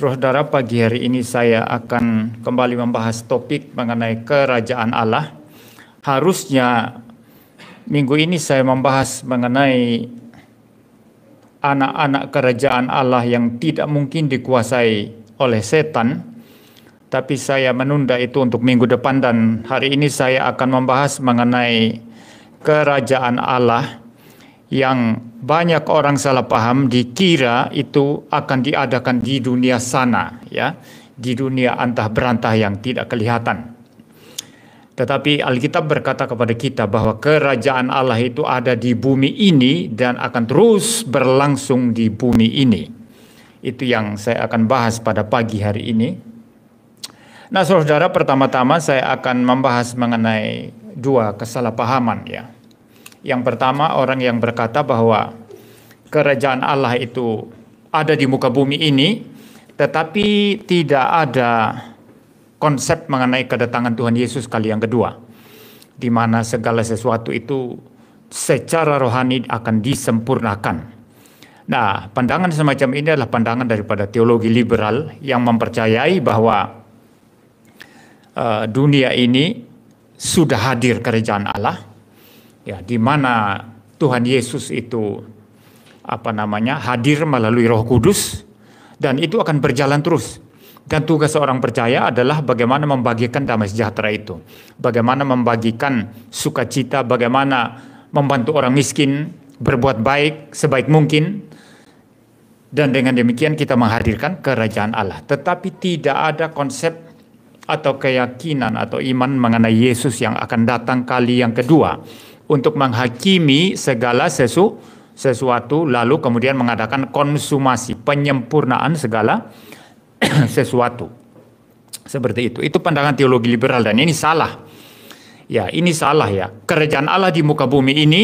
Saudara, pagi hari ini saya akan kembali membahas topik mengenai kerajaan Allah. Harusnya minggu ini saya membahas mengenai anak-anak kerajaan Allah yang tidak mungkin dikuasai oleh setan, tapi saya menunda itu untuk minggu depan dan hari ini saya akan membahas mengenai kerajaan Allah yang banyak orang salah paham dikira itu akan diadakan di dunia sana ya di dunia antah berantah yang tidak kelihatan tetapi Alkitab berkata kepada kita bahwa kerajaan Allah itu ada di bumi ini dan akan terus berlangsung di bumi ini. Itu yang saya akan bahas pada pagi hari ini. Nah, saudara, pertama-tama saya akan membahas mengenai dua kesalahpahaman ya yang pertama orang yang berkata bahwa kerajaan Allah itu ada di muka bumi ini tetapi tidak ada konsep mengenai kedatangan Tuhan Yesus kali yang kedua di mana segala sesuatu itu secara rohani akan disempurnakan. Nah, pandangan semacam ini adalah pandangan daripada teologi liberal yang mempercayai bahwa uh, dunia ini sudah hadir kerajaan Allah ya di mana Tuhan Yesus itu apa namanya hadir melalui Roh Kudus dan itu akan berjalan terus. Dan tugas seorang percaya adalah bagaimana membagikan damai sejahtera itu, bagaimana membagikan sukacita, bagaimana membantu orang miskin, berbuat baik sebaik mungkin. Dan dengan demikian kita menghadirkan kerajaan Allah. Tetapi tidak ada konsep atau keyakinan atau iman mengenai Yesus yang akan datang kali yang kedua untuk menghakimi segala sesu, sesuatu lalu kemudian mengadakan konsumasi penyempurnaan segala sesuatu. Seperti itu. Itu pandangan teologi liberal dan ini salah. Ya, ini salah ya. Kerajaan Allah di muka bumi ini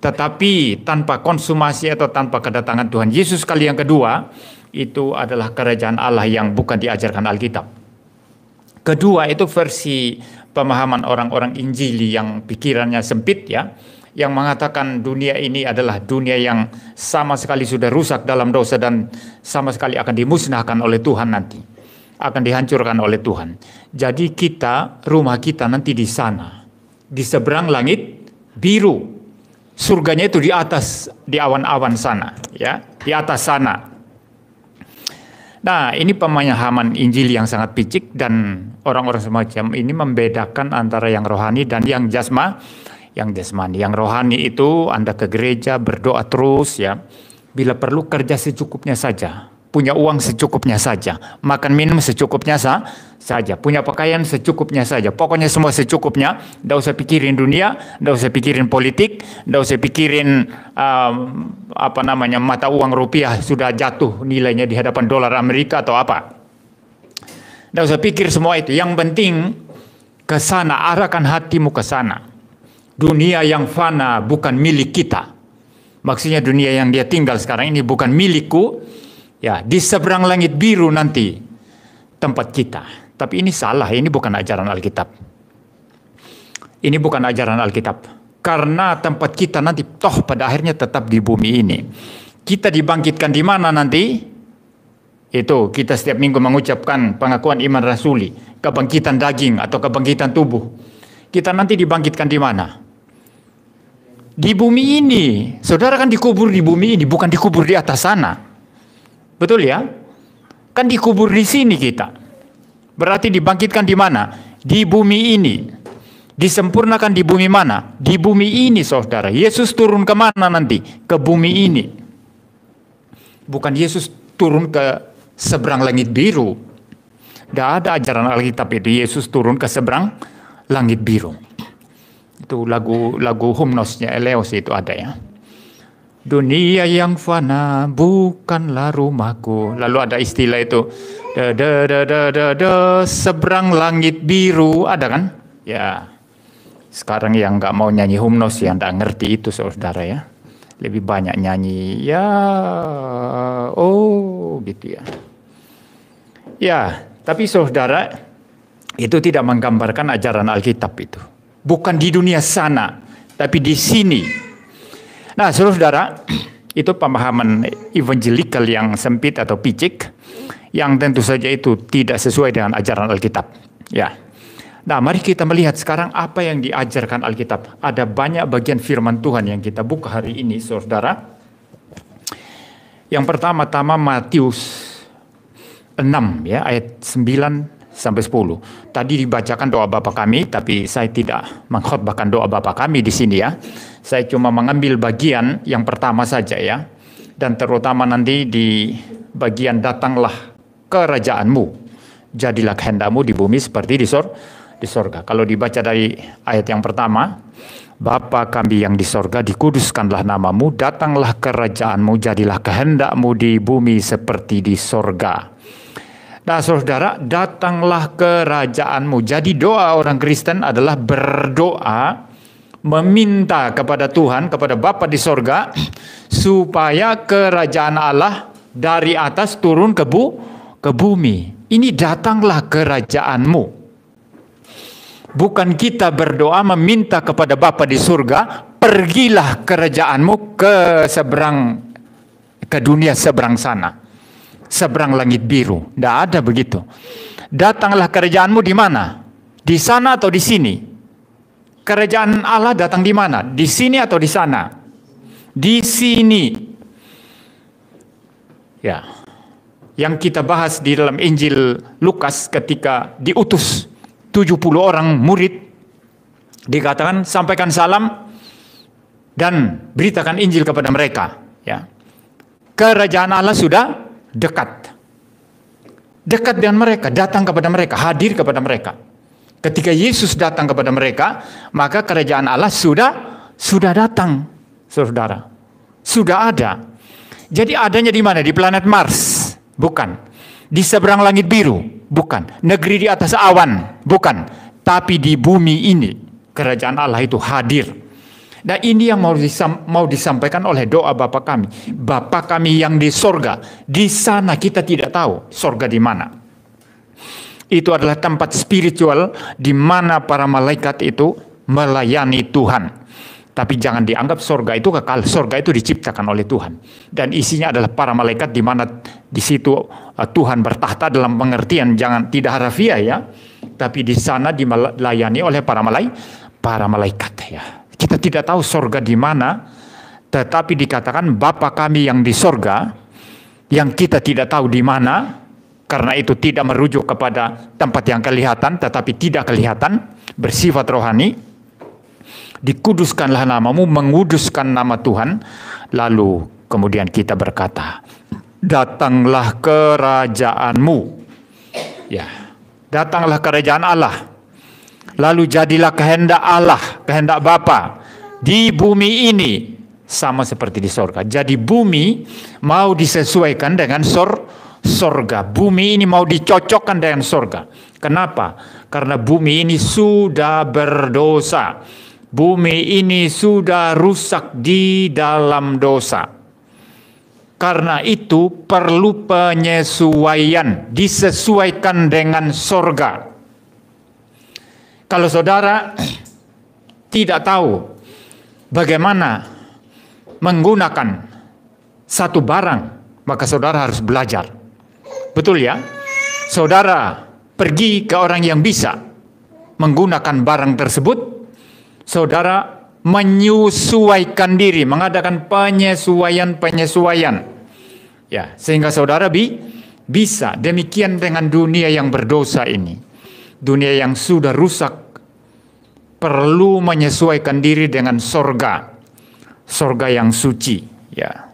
tetapi tanpa konsumasi atau tanpa kedatangan Tuhan Yesus kali yang kedua itu adalah kerajaan Allah yang bukan diajarkan Alkitab. Kedua itu versi pemahaman orang-orang Injili yang pikirannya sempit ya, yang mengatakan dunia ini adalah dunia yang sama sekali sudah rusak dalam dosa dan sama sekali akan dimusnahkan oleh Tuhan nanti, akan dihancurkan oleh Tuhan. Jadi kita rumah kita nanti di sana, di seberang langit biru. Surganya itu di atas di awan-awan sana, ya, di atas sana. Nah, ini pemahaman Injil yang sangat picik dan orang-orang semacam ini membedakan antara yang rohani dan yang jasma, yang jasmani. Yang rohani itu Anda ke gereja berdoa terus ya. Bila perlu kerja secukupnya saja, punya uang secukupnya saja, makan minum secukupnya sa saja, punya pakaian secukupnya saja. Pokoknya semua secukupnya, tidak usah pikirin dunia, tidak usah pikirin politik, tidak usah pikirin um, apa namanya mata uang rupiah sudah jatuh nilainya di hadapan dolar Amerika atau apa. Tidak usah pikir semua itu. Yang penting ke sana, arahkan hatimu ke sana. Dunia yang fana bukan milik kita. Maksudnya dunia yang dia tinggal sekarang ini bukan milikku. Ya, di seberang langit biru nanti tempat kita. Tapi ini salah, ini bukan ajaran Alkitab. Ini bukan ajaran Alkitab. Karena tempat kita nanti toh pada akhirnya tetap di bumi ini. Kita dibangkitkan di mana nanti? Itu kita setiap minggu mengucapkan pengakuan iman rasuli, kebangkitan daging atau kebangkitan tubuh. Kita nanti dibangkitkan di mana? Di bumi ini. Saudara kan dikubur di bumi ini, bukan dikubur di atas sana. Betul ya? Kan dikubur di sini kita. Berarti dibangkitkan di mana? Di bumi ini. Disempurnakan di bumi mana? Di bumi ini saudara. Yesus turun ke mana nanti? Ke bumi ini. Bukan Yesus turun ke seberang langit biru. Tidak ada ajaran Alkitab itu Yesus turun ke seberang langit biru. Itu lagu lagu humnosnya Eleos itu ada ya. Dunia yang fana bukanlah rumahku. Lalu ada istilah itu da da da da da, da seberang langit biru ada kan? Ya. Sekarang yang nggak mau nyanyi humnos yang nggak ngerti itu saudara ya. Lebih banyak nyanyi ya oh gitu ya. Ya, tapi saudara, itu tidak menggambarkan ajaran Alkitab itu. Bukan di dunia sana, tapi di sini. Nah, saudara, itu pemahaman evangelical yang sempit atau picik, yang tentu saja itu tidak sesuai dengan ajaran Alkitab. Ya, Nah, mari kita melihat sekarang apa yang diajarkan Alkitab. Ada banyak bagian firman Tuhan yang kita buka hari ini, Saudara. Yang pertama-tama Matius 6 ya ayat 9 sampai 10. Tadi dibacakan doa Bapa kami tapi saya tidak mengkhotbahkan doa Bapa kami di sini ya. Saya cuma mengambil bagian yang pertama saja ya. Dan terutama nanti di bagian datanglah kerajaanmu. Jadilah kehendakmu di bumi seperti di sor di sorga. Kalau dibaca dari ayat yang pertama, Bapa kami yang di sorga, dikuduskanlah namamu, datanglah kerajaanmu, jadilah kehendakmu di bumi seperti di sorga. Nah saudara datanglah kerajaanmu. Jadi doa orang Kristen adalah berdoa meminta kepada Tuhan, kepada Bapa di sorga, supaya kerajaan Allah dari atas turun ke, bu, ke bumi. Ini datanglah kerajaanmu. Bukan kita berdoa meminta kepada Bapa di surga, pergilah kerajaanmu ke seberang ke dunia seberang sana seberang langit biru. Tidak ada begitu. Datanglah kerajaanmu di mana? Di sana atau di sini? Kerajaan Allah datang di mana? Di sini atau di sana? Di sini. Ya. Yang kita bahas di dalam Injil Lukas ketika diutus 70 orang murid dikatakan sampaikan salam dan beritakan Injil kepada mereka, ya. Kerajaan Allah sudah dekat. Dekat dengan mereka, datang kepada mereka, hadir kepada mereka. Ketika Yesus datang kepada mereka, maka kerajaan Allah sudah sudah datang, saudara. Sudah ada. Jadi adanya di mana? Di planet Mars? Bukan. Di seberang langit biru? Bukan. Negeri di atas awan? Bukan. Tapi di bumi ini kerajaan Allah itu hadir Nah ini yang mau, disam, mau disampaikan oleh doa bapak kami. bapak kami yang di sorga. Di sana kita tidak tahu sorga di mana. Itu adalah tempat spiritual di mana para malaikat itu melayani Tuhan. Tapi jangan dianggap sorga itu kekal. Sorga itu diciptakan oleh Tuhan. Dan isinya adalah para malaikat di mana di situ eh, Tuhan bertahta dalam pengertian. Jangan tidak harafiah ya. Tapi di sana dilayani oleh para malaikat. Para malaikat ya kita tidak tahu sorga di mana, tetapi dikatakan Bapa kami yang di sorga, yang kita tidak tahu di mana, karena itu tidak merujuk kepada tempat yang kelihatan, tetapi tidak kelihatan, bersifat rohani, dikuduskanlah namamu, menguduskan nama Tuhan, lalu kemudian kita berkata, datanglah kerajaanmu. Ya, datanglah kerajaan Allah. Lalu jadilah kehendak Allah, kehendak Bapa di bumi ini sama seperti di sorga. Jadi bumi mau disesuaikan dengan sor sorga. Bumi ini mau dicocokkan dengan sorga. Kenapa? Karena bumi ini sudah berdosa. Bumi ini sudah rusak di dalam dosa. Karena itu perlu penyesuaian, disesuaikan dengan sorga. Kalau saudara tidak tahu bagaimana menggunakan satu barang, maka saudara harus belajar. Betul ya? Saudara pergi ke orang yang bisa menggunakan barang tersebut, saudara menyesuaikan diri, mengadakan penyesuaian-penyesuaian. Ya, sehingga saudara bi bisa demikian dengan dunia yang berdosa ini dunia yang sudah rusak perlu menyesuaikan diri dengan sorga, sorga yang suci. Ya.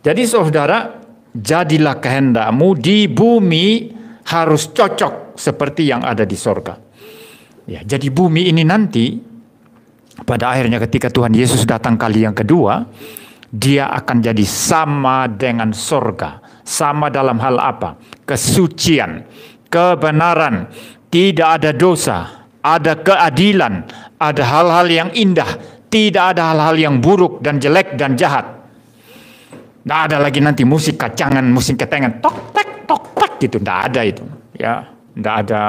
Jadi saudara, jadilah kehendakmu di bumi harus cocok seperti yang ada di sorga. Ya, jadi bumi ini nanti pada akhirnya ketika Tuhan Yesus datang kali yang kedua, dia akan jadi sama dengan sorga. Sama dalam hal apa? Kesucian, kebenaran, tidak ada dosa, ada keadilan, ada hal-hal yang indah, tidak ada hal-hal yang buruk dan jelek dan jahat. Tidak ada lagi nanti musik kacangan, musik ketengan, tok tek tok tek gitu, tidak ada itu, ya, tidak ada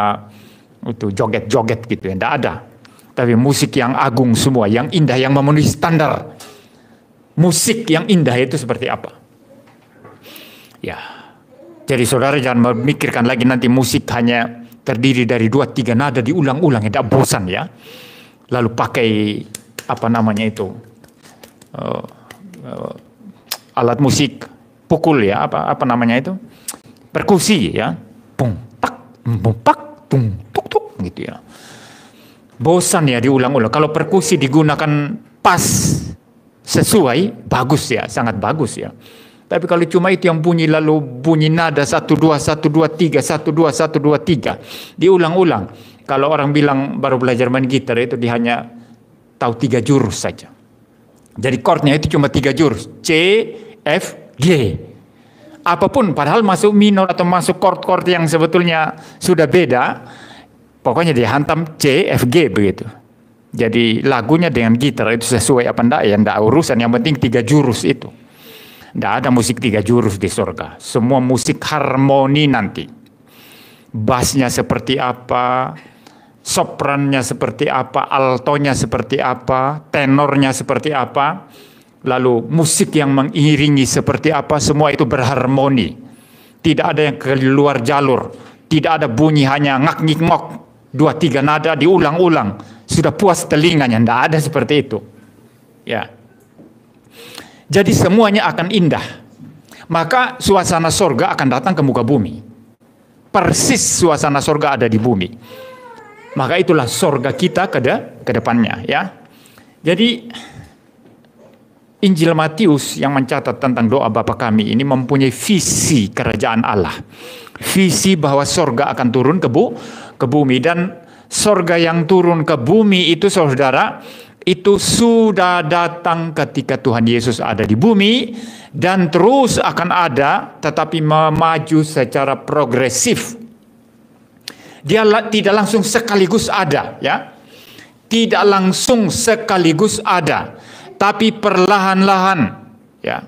itu joget-joget gitu, tidak ya. ada. Tapi musik yang agung semua, yang indah, yang memenuhi standar. Musik yang indah itu seperti apa? Ya, jadi saudara jangan memikirkan lagi nanti musik hanya terdiri dari dua tiga nada diulang-ulang tidak bosan ya lalu pakai apa namanya itu uh, uh, alat musik pukul ya apa apa namanya itu perkusi ya pung tak pung tak tung tuk tuk gitu ya bosan ya diulang-ulang kalau perkusi digunakan pas sesuai bagus ya sangat bagus ya tapi kalau cuma itu yang bunyi lalu bunyi nada satu dua satu dua tiga satu dua satu dua tiga diulang-ulang. Kalau orang bilang baru belajar main gitar itu dia hanya tahu tiga jurus saja. Jadi chordnya itu cuma tiga jurus C, F, G. Apapun padahal masuk minor atau masuk chord-chord yang sebetulnya sudah beda, pokoknya dia hantam C, F, G begitu. Jadi lagunya dengan gitar itu sesuai apa enggak ya enggak urusan yang penting tiga jurus itu. Tidak ada musik tiga jurus di surga. Semua musik harmoni nanti. Bassnya seperti apa, soprannya seperti apa, altonya seperti apa, tenornya seperti apa, lalu musik yang mengiringi seperti apa, semua itu berharmoni. Tidak ada yang keluar jalur, tidak ada bunyi hanya ngak ngik ngok, dua tiga nada diulang-ulang, sudah puas telinganya, tidak ada seperti itu. Ya. Jadi semuanya akan indah. Maka suasana sorga akan datang ke muka bumi. Persis suasana sorga ada di bumi. Maka itulah sorga kita ke, depannya ya. Jadi Injil Matius yang mencatat tentang doa Bapa kami ini mempunyai visi kerajaan Allah. Visi bahwa sorga akan turun ke, bu, ke bumi dan sorga yang turun ke bumi itu saudara itu sudah datang ketika Tuhan Yesus ada di bumi dan terus akan ada tetapi memaju secara progresif. Dia tidak langsung sekaligus ada ya. Tidak langsung sekaligus ada, tapi perlahan-lahan ya.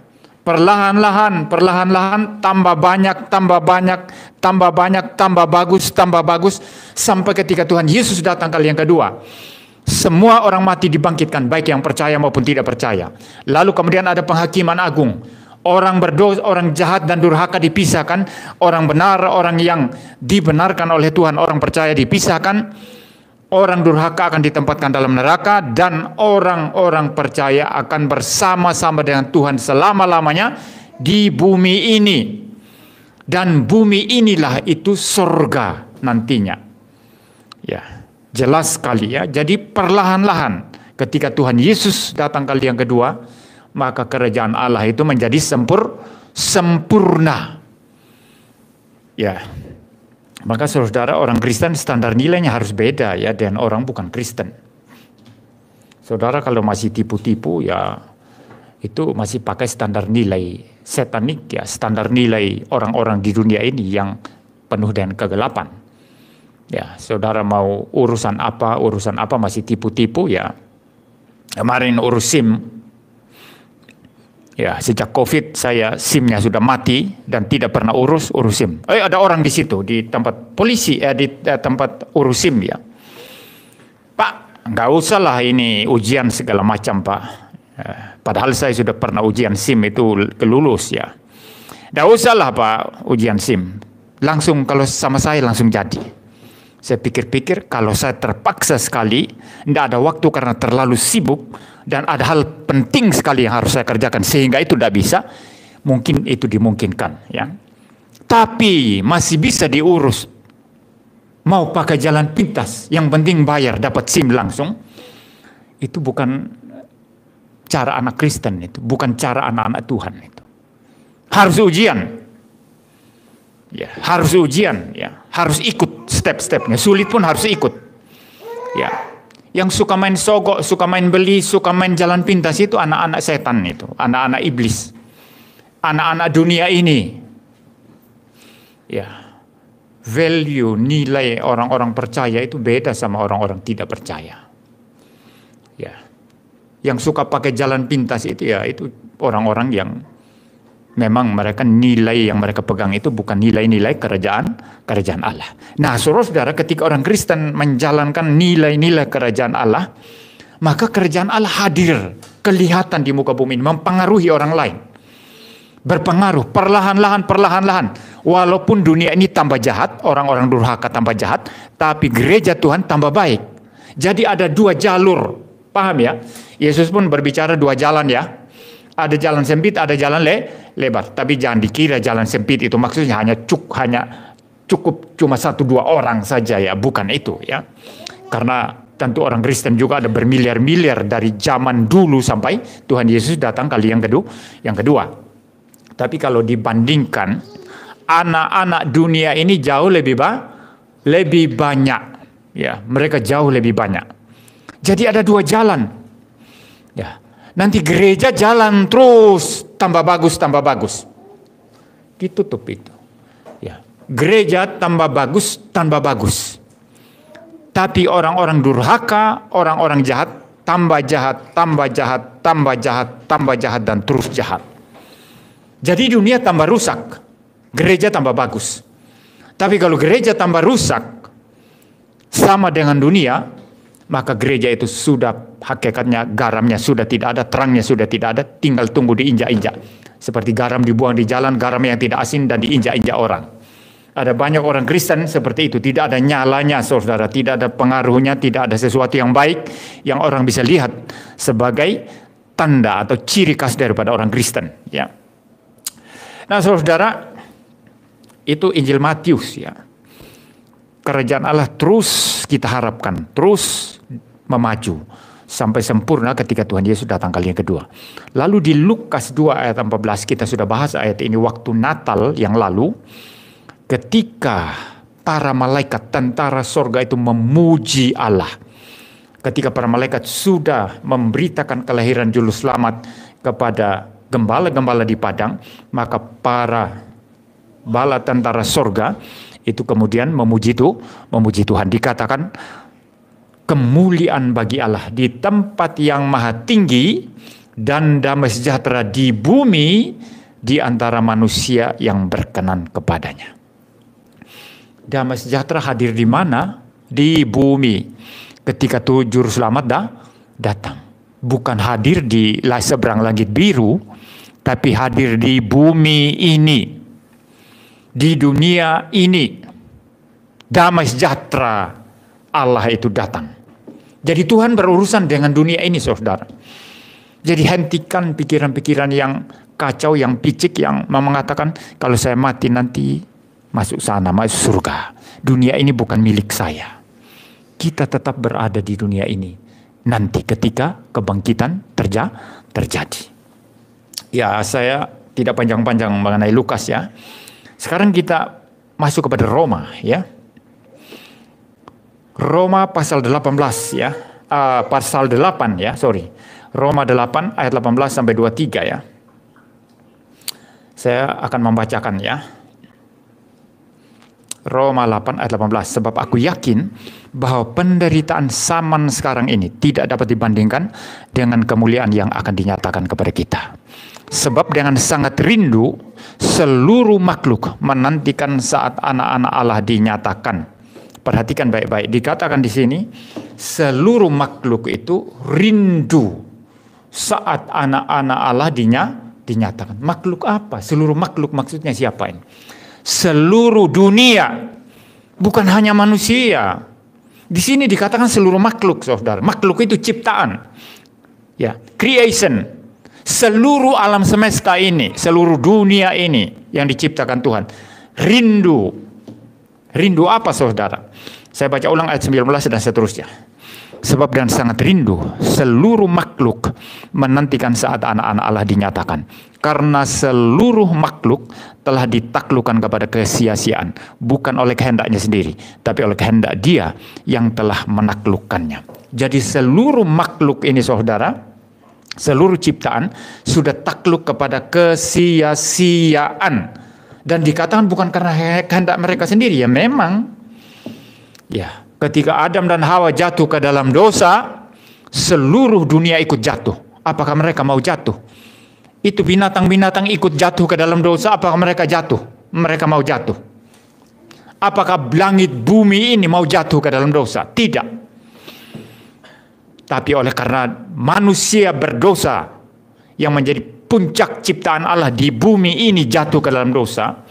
Perlahan-lahan, perlahan-lahan tambah banyak, tambah banyak, tambah banyak, tambah bagus, tambah bagus sampai ketika Tuhan Yesus datang kali yang kedua semua orang mati dibangkitkan, baik yang percaya maupun tidak percaya. Lalu kemudian ada penghakiman agung. Orang berdosa, orang jahat dan durhaka dipisahkan. Orang benar, orang yang dibenarkan oleh Tuhan, orang percaya dipisahkan. Orang durhaka akan ditempatkan dalam neraka dan orang-orang percaya akan bersama-sama dengan Tuhan selama-lamanya di bumi ini. Dan bumi inilah itu surga nantinya. Ya. Yeah jelas sekali ya. Jadi perlahan-lahan ketika Tuhan Yesus datang kali yang kedua, maka kerajaan Allah itu menjadi sempur sempurna. Ya. Maka saudara orang Kristen standar nilainya harus beda ya dengan orang bukan Kristen. Saudara kalau masih tipu-tipu ya itu masih pakai standar nilai setanik ya, standar nilai orang-orang di dunia ini yang penuh dengan kegelapan. Ya, saudara mau urusan apa, urusan apa masih tipu-tipu ya. Kemarin urus SIM. Ya, sejak Covid saya SIM-nya sudah mati dan tidak pernah urus urus SIM. Eh ada orang di situ di tempat polisi eh di eh, tempat urus SIM ya. Pak, nggak usah lah ini ujian segala macam, Pak. Eh, padahal saya sudah pernah ujian SIM itu kelulus ya. Nggak usah lah Pak ujian SIM. Langsung kalau sama saya langsung jadi saya pikir-pikir kalau saya terpaksa sekali, tidak ada waktu karena terlalu sibuk dan ada hal penting sekali yang harus saya kerjakan sehingga itu tidak bisa, mungkin itu dimungkinkan ya. Tapi masih bisa diurus. Mau pakai jalan pintas, yang penting bayar dapat SIM langsung. Itu bukan cara anak Kristen itu, bukan cara anak-anak Tuhan itu. Harus ujian, Ya, harus ujian, ya. Harus ikut step-stepnya. Sulit pun harus ikut. Ya. Yang suka main sogok, suka main beli, suka main jalan pintas itu anak-anak setan itu, anak-anak iblis. Anak-anak dunia ini. Ya. Value nilai orang-orang percaya itu beda sama orang-orang tidak percaya. Ya. Yang suka pakai jalan pintas itu ya itu orang-orang yang memang mereka nilai yang mereka pegang itu bukan nilai-nilai kerajaan kerajaan Allah. Nah, saudara-saudara, ketika orang Kristen menjalankan nilai-nilai kerajaan Allah, maka kerajaan Allah hadir, kelihatan di muka bumi ini, mempengaruhi orang lain. Berpengaruh perlahan-lahan, perlahan-lahan. Walaupun dunia ini tambah jahat, orang-orang durhaka tambah jahat, tapi gereja Tuhan tambah baik. Jadi ada dua jalur, paham ya? Yesus pun berbicara dua jalan ya ada jalan sempit, ada jalan le, lebar. Tapi jangan dikira jalan sempit itu maksudnya hanya cuk hanya cukup cuma satu dua orang saja ya, bukan itu ya. Karena tentu orang Kristen juga ada bermiliar-miliar dari zaman dulu sampai Tuhan Yesus datang kali yang kedua, yang kedua. Tapi kalau dibandingkan anak-anak dunia ini jauh lebih ba lebih banyak ya, mereka jauh lebih banyak. Jadi ada dua jalan Nanti gereja jalan terus, tambah bagus, tambah bagus. Gitu tuh itu. Ya, gereja tambah bagus, tambah bagus. Tapi orang-orang durhaka, orang-orang jahat, tambah jahat, tambah jahat, tambah jahat, tambah jahat, dan terus jahat. Jadi dunia tambah rusak, gereja tambah bagus. Tapi kalau gereja tambah rusak, sama dengan dunia, maka gereja itu sudah hakikatnya garamnya sudah tidak ada, terangnya sudah tidak ada, tinggal tunggu diinjak-injak. Seperti garam dibuang di jalan, garam yang tidak asin dan diinjak-injak orang. Ada banyak orang Kristen seperti itu, tidak ada nyalanya saudara, tidak ada pengaruhnya, tidak ada sesuatu yang baik yang orang bisa lihat sebagai tanda atau ciri khas daripada orang Kristen. Ya. Nah saudara, itu Injil Matius ya kerajaan Allah terus kita harapkan, terus memaju sampai sempurna ketika Tuhan Yesus datang kali yang kedua. Lalu di Lukas 2 ayat 14 kita sudah bahas ayat ini waktu Natal yang lalu ketika para malaikat tentara sorga itu memuji Allah. Ketika para malaikat sudah memberitakan kelahiran juru selamat kepada gembala-gembala di padang, maka para bala tentara sorga itu kemudian memuji itu memuji Tuhan dikatakan kemuliaan bagi Allah di tempat yang maha tinggi dan damai sejahtera di bumi di antara manusia yang berkenan kepadanya. Damai sejahtera hadir di mana? Di bumi. Ketika Tujuh juru selamat dah datang. Bukan hadir di seberang langit biru, tapi hadir di bumi ini di dunia ini damai sejahtera Allah itu datang. Jadi Tuhan berurusan dengan dunia ini saudara. Jadi hentikan pikiran-pikiran yang kacau, yang picik, yang mengatakan kalau saya mati nanti masuk sana, masuk surga. Dunia ini bukan milik saya. Kita tetap berada di dunia ini. Nanti ketika kebangkitan terja terjadi. Ya saya tidak panjang-panjang mengenai Lukas ya. Sekarang kita masuk kepada Roma ya. Roma pasal 18 ya. Uh, pasal 8 ya, sorry. Roma 8 ayat 18 sampai 23 ya. Saya akan membacakan ya. Roma 8 ayat 18 sebab aku yakin bahwa penderitaan zaman sekarang ini tidak dapat dibandingkan dengan kemuliaan yang akan dinyatakan kepada kita. Sebab dengan sangat rindu Seluruh makhluk menantikan saat anak-anak Allah dinyatakan. Perhatikan baik-baik. Dikatakan di sini, seluruh makhluk itu rindu saat anak-anak Allah dinya, dinyatakan. Makhluk apa? Seluruh makhluk maksudnya siapa ini? Seluruh dunia. Bukan hanya manusia. Di sini dikatakan seluruh makhluk, saudara. Makhluk itu ciptaan. Ya, creation seluruh alam semesta ini, seluruh dunia ini yang diciptakan Tuhan. Rindu. Rindu apa saudara? Saya baca ulang ayat 19 dan seterusnya. Sebab dan sangat rindu seluruh makhluk menantikan saat anak-anak Allah dinyatakan. Karena seluruh makhluk telah ditaklukkan kepada kesia Bukan oleh kehendaknya sendiri, tapi oleh kehendak dia yang telah menaklukkannya. Jadi seluruh makhluk ini saudara, seluruh ciptaan sudah takluk kepada kesia-siaan dan dikatakan bukan karena kehendak mereka sendiri ya memang ya ketika Adam dan Hawa jatuh ke dalam dosa seluruh dunia ikut jatuh apakah mereka mau jatuh itu binatang-binatang ikut jatuh ke dalam dosa apakah mereka jatuh mereka mau jatuh apakah langit bumi ini mau jatuh ke dalam dosa tidak tapi oleh karena manusia berdosa yang menjadi puncak ciptaan Allah di bumi ini jatuh ke dalam dosa,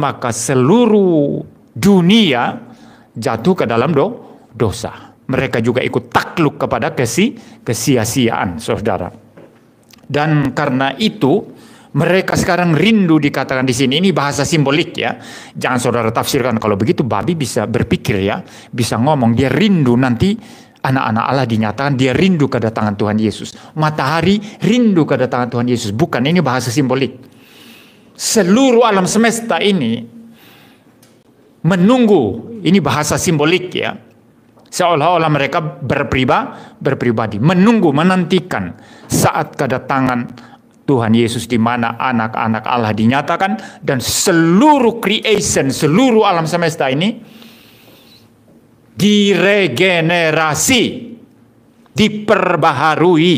maka seluruh dunia jatuh ke dalam do dosa. Mereka juga ikut takluk kepada kesi kesia-siaan, saudara. Dan karena itu mereka sekarang rindu dikatakan di sini. Ini bahasa simbolik ya. Jangan saudara tafsirkan kalau begitu babi bisa berpikir ya, bisa ngomong dia rindu nanti anak-anak Allah dinyatakan dia rindu kedatangan Tuhan Yesus. Matahari rindu kedatangan Tuhan Yesus. Bukan ini bahasa simbolik. Seluruh alam semesta ini menunggu. Ini bahasa simbolik ya. Seolah-olah mereka berpriba, berpribadi. Menunggu, menantikan saat kedatangan Tuhan Yesus di mana anak-anak Allah dinyatakan dan seluruh creation, seluruh alam semesta ini diregenerasi, diperbaharui.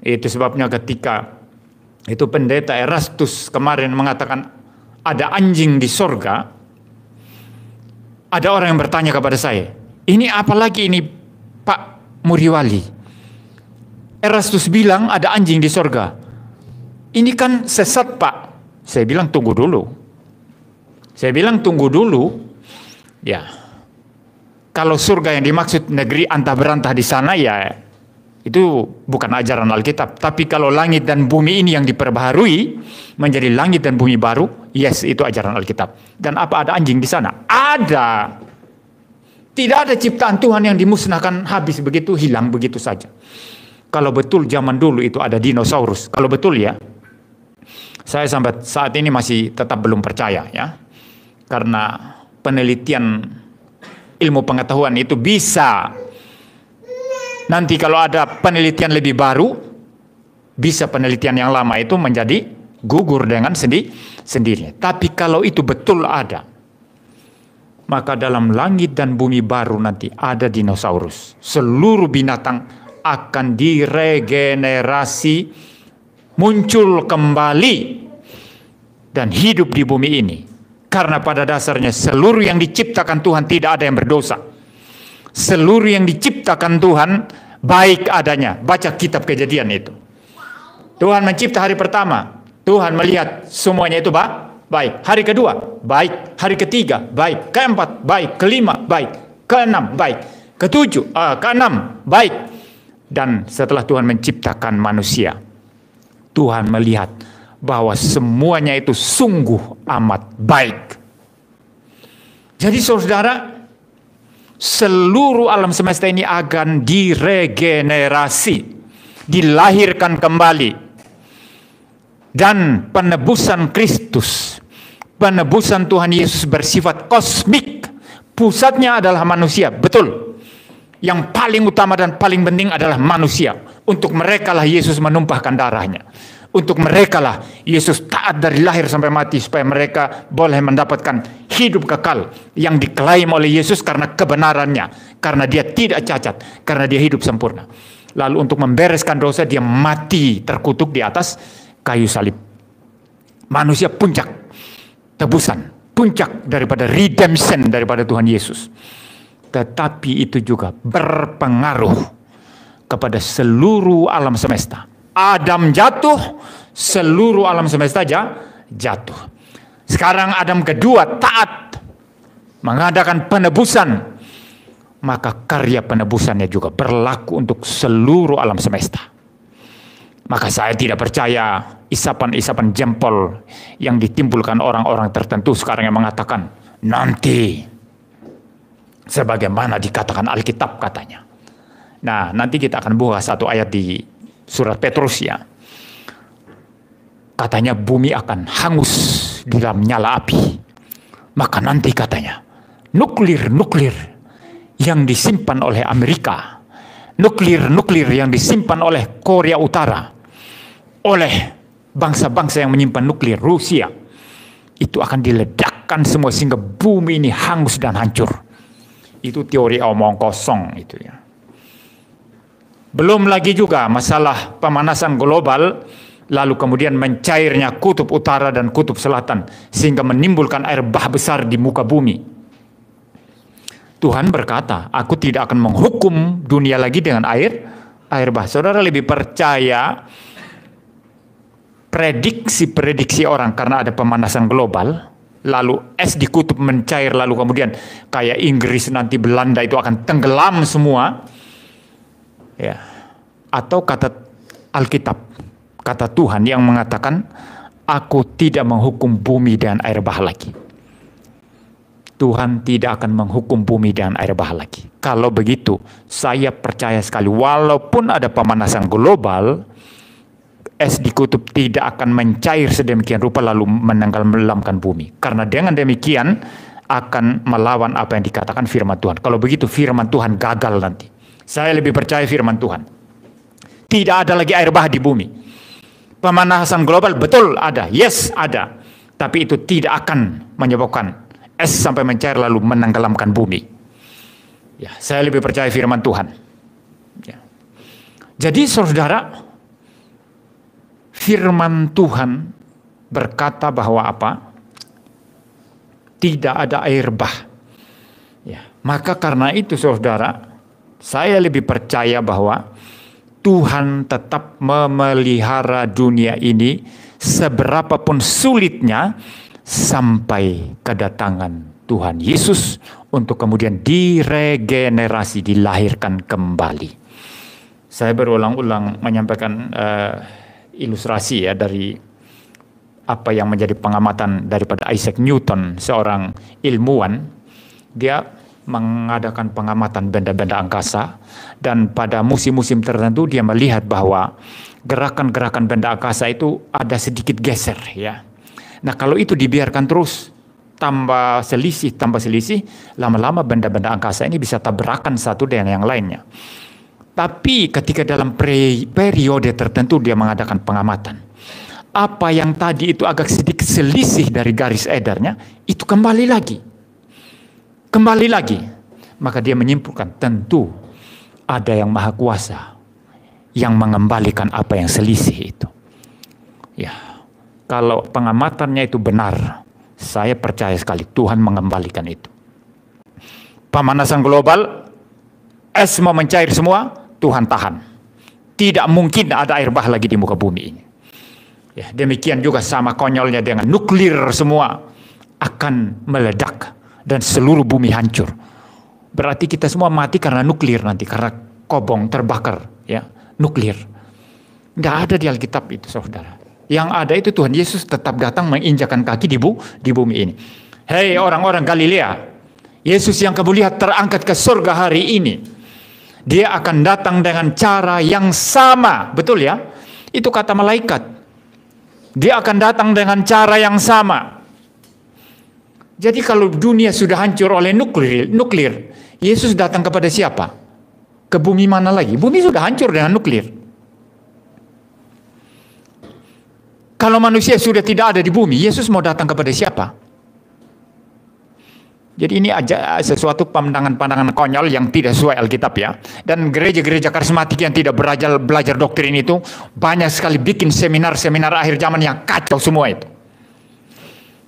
Itu sebabnya ketika itu pendeta Erastus kemarin mengatakan ada anjing di sorga, ada orang yang bertanya kepada saya, ini apalagi ini Pak Muriwali? Erastus bilang ada anjing di sorga. Ini kan sesat Pak. Saya bilang tunggu dulu. Saya bilang tunggu dulu. Ya, kalau surga yang dimaksud negeri antah berantah di sana ya itu bukan ajaran Alkitab. Tapi kalau langit dan bumi ini yang diperbaharui menjadi langit dan bumi baru, yes itu ajaran Alkitab. Dan apa ada anjing di sana? Ada. Tidak ada ciptaan Tuhan yang dimusnahkan habis begitu hilang begitu saja. Kalau betul zaman dulu itu ada dinosaurus, kalau betul ya. Saya sampai saat ini masih tetap belum percaya ya. Karena penelitian ilmu pengetahuan itu bisa nanti kalau ada penelitian lebih baru bisa penelitian yang lama itu menjadi gugur dengan sendi sendirinya tapi kalau itu betul ada maka dalam langit dan bumi baru nanti ada dinosaurus seluruh binatang akan diregenerasi muncul kembali dan hidup di bumi ini karena pada dasarnya seluruh yang diciptakan Tuhan tidak ada yang berdosa. Seluruh yang diciptakan Tuhan baik adanya. Baca kitab kejadian itu. Tuhan mencipta hari pertama. Tuhan melihat semuanya itu baik. Hari kedua, baik. Hari ketiga, baik. Keempat, baik. Kelima, baik. Keenam, baik. Ketujuh, uh, keenam, baik. Dan setelah Tuhan menciptakan manusia, Tuhan melihat bahwa semuanya itu sungguh amat baik. Jadi saudara, seluruh alam semesta ini akan diregenerasi, dilahirkan kembali. Dan penebusan Kristus, penebusan Tuhan Yesus bersifat kosmik. Pusatnya adalah manusia, betul. Yang paling utama dan paling penting adalah manusia. Untuk merekalah Yesus menumpahkan darahnya. Untuk mereka lah Yesus taat dari lahir sampai mati supaya mereka boleh mendapatkan hidup kekal yang diklaim oleh Yesus karena kebenarannya, karena dia tidak cacat, karena dia hidup sempurna. Lalu untuk membereskan dosa dia mati terkutuk di atas kayu salib. Manusia puncak tebusan, puncak daripada redemption daripada Tuhan Yesus. Tetapi itu juga berpengaruh kepada seluruh alam semesta Adam jatuh, seluruh alam semesta jatuh. Sekarang Adam kedua taat mengadakan penebusan, maka karya penebusannya juga berlaku untuk seluruh alam semesta. Maka saya tidak percaya isapan-isapan jempol yang ditimbulkan orang-orang tertentu sekarang yang mengatakan nanti sebagaimana dikatakan Alkitab katanya. Nah, nanti kita akan buka satu ayat di surat Petrus ya. Katanya bumi akan hangus di dalam nyala api. Maka nanti katanya nuklir-nuklir yang disimpan oleh Amerika, nuklir-nuklir yang disimpan oleh Korea Utara, oleh bangsa-bangsa yang menyimpan nuklir Rusia, itu akan diledakkan semua sehingga bumi ini hangus dan hancur. Itu teori omong kosong itu ya. Belum lagi juga masalah pemanasan global, lalu kemudian mencairnya kutub utara dan kutub selatan, sehingga menimbulkan air bah besar di muka bumi. Tuhan berkata, aku tidak akan menghukum dunia lagi dengan air, air bah. Saudara lebih percaya prediksi-prediksi orang karena ada pemanasan global, lalu es di kutub mencair, lalu kemudian kayak Inggris nanti Belanda itu akan tenggelam semua, ya atau kata Alkitab kata Tuhan yang mengatakan aku tidak menghukum bumi dan air bah lagi Tuhan tidak akan menghukum bumi dan air bah lagi. Kalau begitu, saya percaya sekali walaupun ada pemanasan global, es di kutub tidak akan mencair sedemikian rupa lalu menenggelamkan bumi. Karena dengan demikian akan melawan apa yang dikatakan firman Tuhan. Kalau begitu firman Tuhan gagal nanti. Saya lebih percaya firman Tuhan. Tidak ada lagi air bah di bumi. Pemanasan global betul ada, yes ada. Tapi itu tidak akan menyebabkan es sampai mencair lalu menenggelamkan bumi. Ya, saya lebih percaya firman Tuhan. Ya. Jadi saudara, firman Tuhan berkata bahwa apa? Tidak ada air bah. Ya. Maka karena itu saudara, saya lebih percaya bahwa Tuhan tetap memelihara dunia ini seberapapun sulitnya sampai kedatangan Tuhan Yesus untuk kemudian diregenerasi, dilahirkan kembali. Saya berulang-ulang menyampaikan uh, ilustrasi ya dari apa yang menjadi pengamatan daripada Isaac Newton, seorang ilmuwan. Dia mengadakan pengamatan benda-benda angkasa dan pada musim-musim tertentu dia melihat bahwa gerakan-gerakan benda angkasa itu ada sedikit geser ya. Nah, kalau itu dibiarkan terus tambah selisih, tambah selisih, lama-lama benda-benda angkasa ini bisa tabrakan satu dengan yang lainnya. Tapi ketika dalam periode tertentu dia mengadakan pengamatan, apa yang tadi itu agak sedikit selisih dari garis edarnya, itu kembali lagi kembali lagi. Maka dia menyimpulkan tentu ada yang maha kuasa yang mengembalikan apa yang selisih itu. Ya, kalau pengamatannya itu benar, saya percaya sekali Tuhan mengembalikan itu. Pemanasan global, es mau mencair semua, Tuhan tahan. Tidak mungkin ada air bah lagi di muka bumi ini. Ya, demikian juga sama konyolnya dengan nuklir semua akan meledak dan seluruh bumi hancur. Berarti kita semua mati karena nuklir nanti, karena kobong terbakar, ya, nuklir. Gak ada di Alkitab itu, saudara. Yang ada itu Tuhan Yesus tetap datang menginjakan kaki di, bu, di bumi ini. Hei orang-orang Galilea, Yesus yang kamu lihat terangkat ke surga hari ini. Dia akan datang dengan cara yang sama, betul ya? Itu kata malaikat. Dia akan datang dengan cara yang sama. Jadi kalau dunia sudah hancur oleh nuklir, nuklir, Yesus datang kepada siapa? Ke bumi mana lagi? Bumi sudah hancur dengan nuklir. Kalau manusia sudah tidak ada di bumi, Yesus mau datang kepada siapa? Jadi ini aja sesuatu pandangan-pandangan konyol yang tidak sesuai Alkitab ya. Dan gereja-gereja karismatik yang tidak belajar belajar doktrin itu banyak sekali bikin seminar-seminar akhir zaman yang kacau semua itu.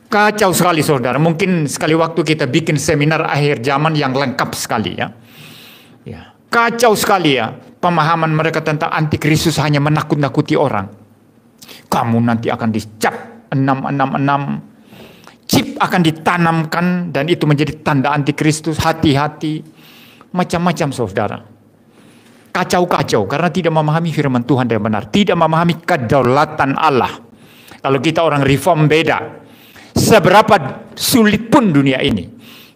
Kacau sekali saudara. Mungkin sekali waktu kita bikin seminar akhir zaman yang lengkap sekali ya. ya. Kacau sekali ya. Pemahaman mereka tentang antikristus hanya menakut-nakuti orang. Kamu nanti akan dicap 666. Chip akan ditanamkan dan itu menjadi tanda antikristus. Hati-hati. Macam-macam saudara. Kacau-kacau karena tidak memahami firman Tuhan yang benar. Tidak memahami kedaulatan Allah. Kalau kita orang reform beda Seberapa sulit pun dunia ini,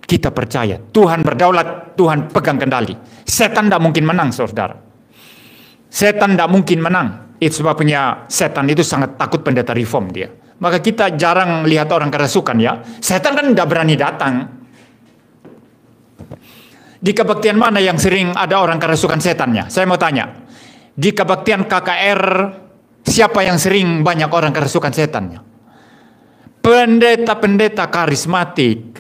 kita percaya Tuhan berdaulat, Tuhan pegang kendali. Setan tidak mungkin menang, saudara. Setan tidak mungkin menang. Itu sebabnya setan itu sangat takut pendeta reform dia. Maka kita jarang lihat orang kerasukan ya. Setan kan tidak berani datang. Di kebaktian mana yang sering ada orang kerasukan setannya? Saya mau tanya. Di kebaktian KKR, siapa yang sering banyak orang kerasukan setannya? pendeta-pendeta karismatik.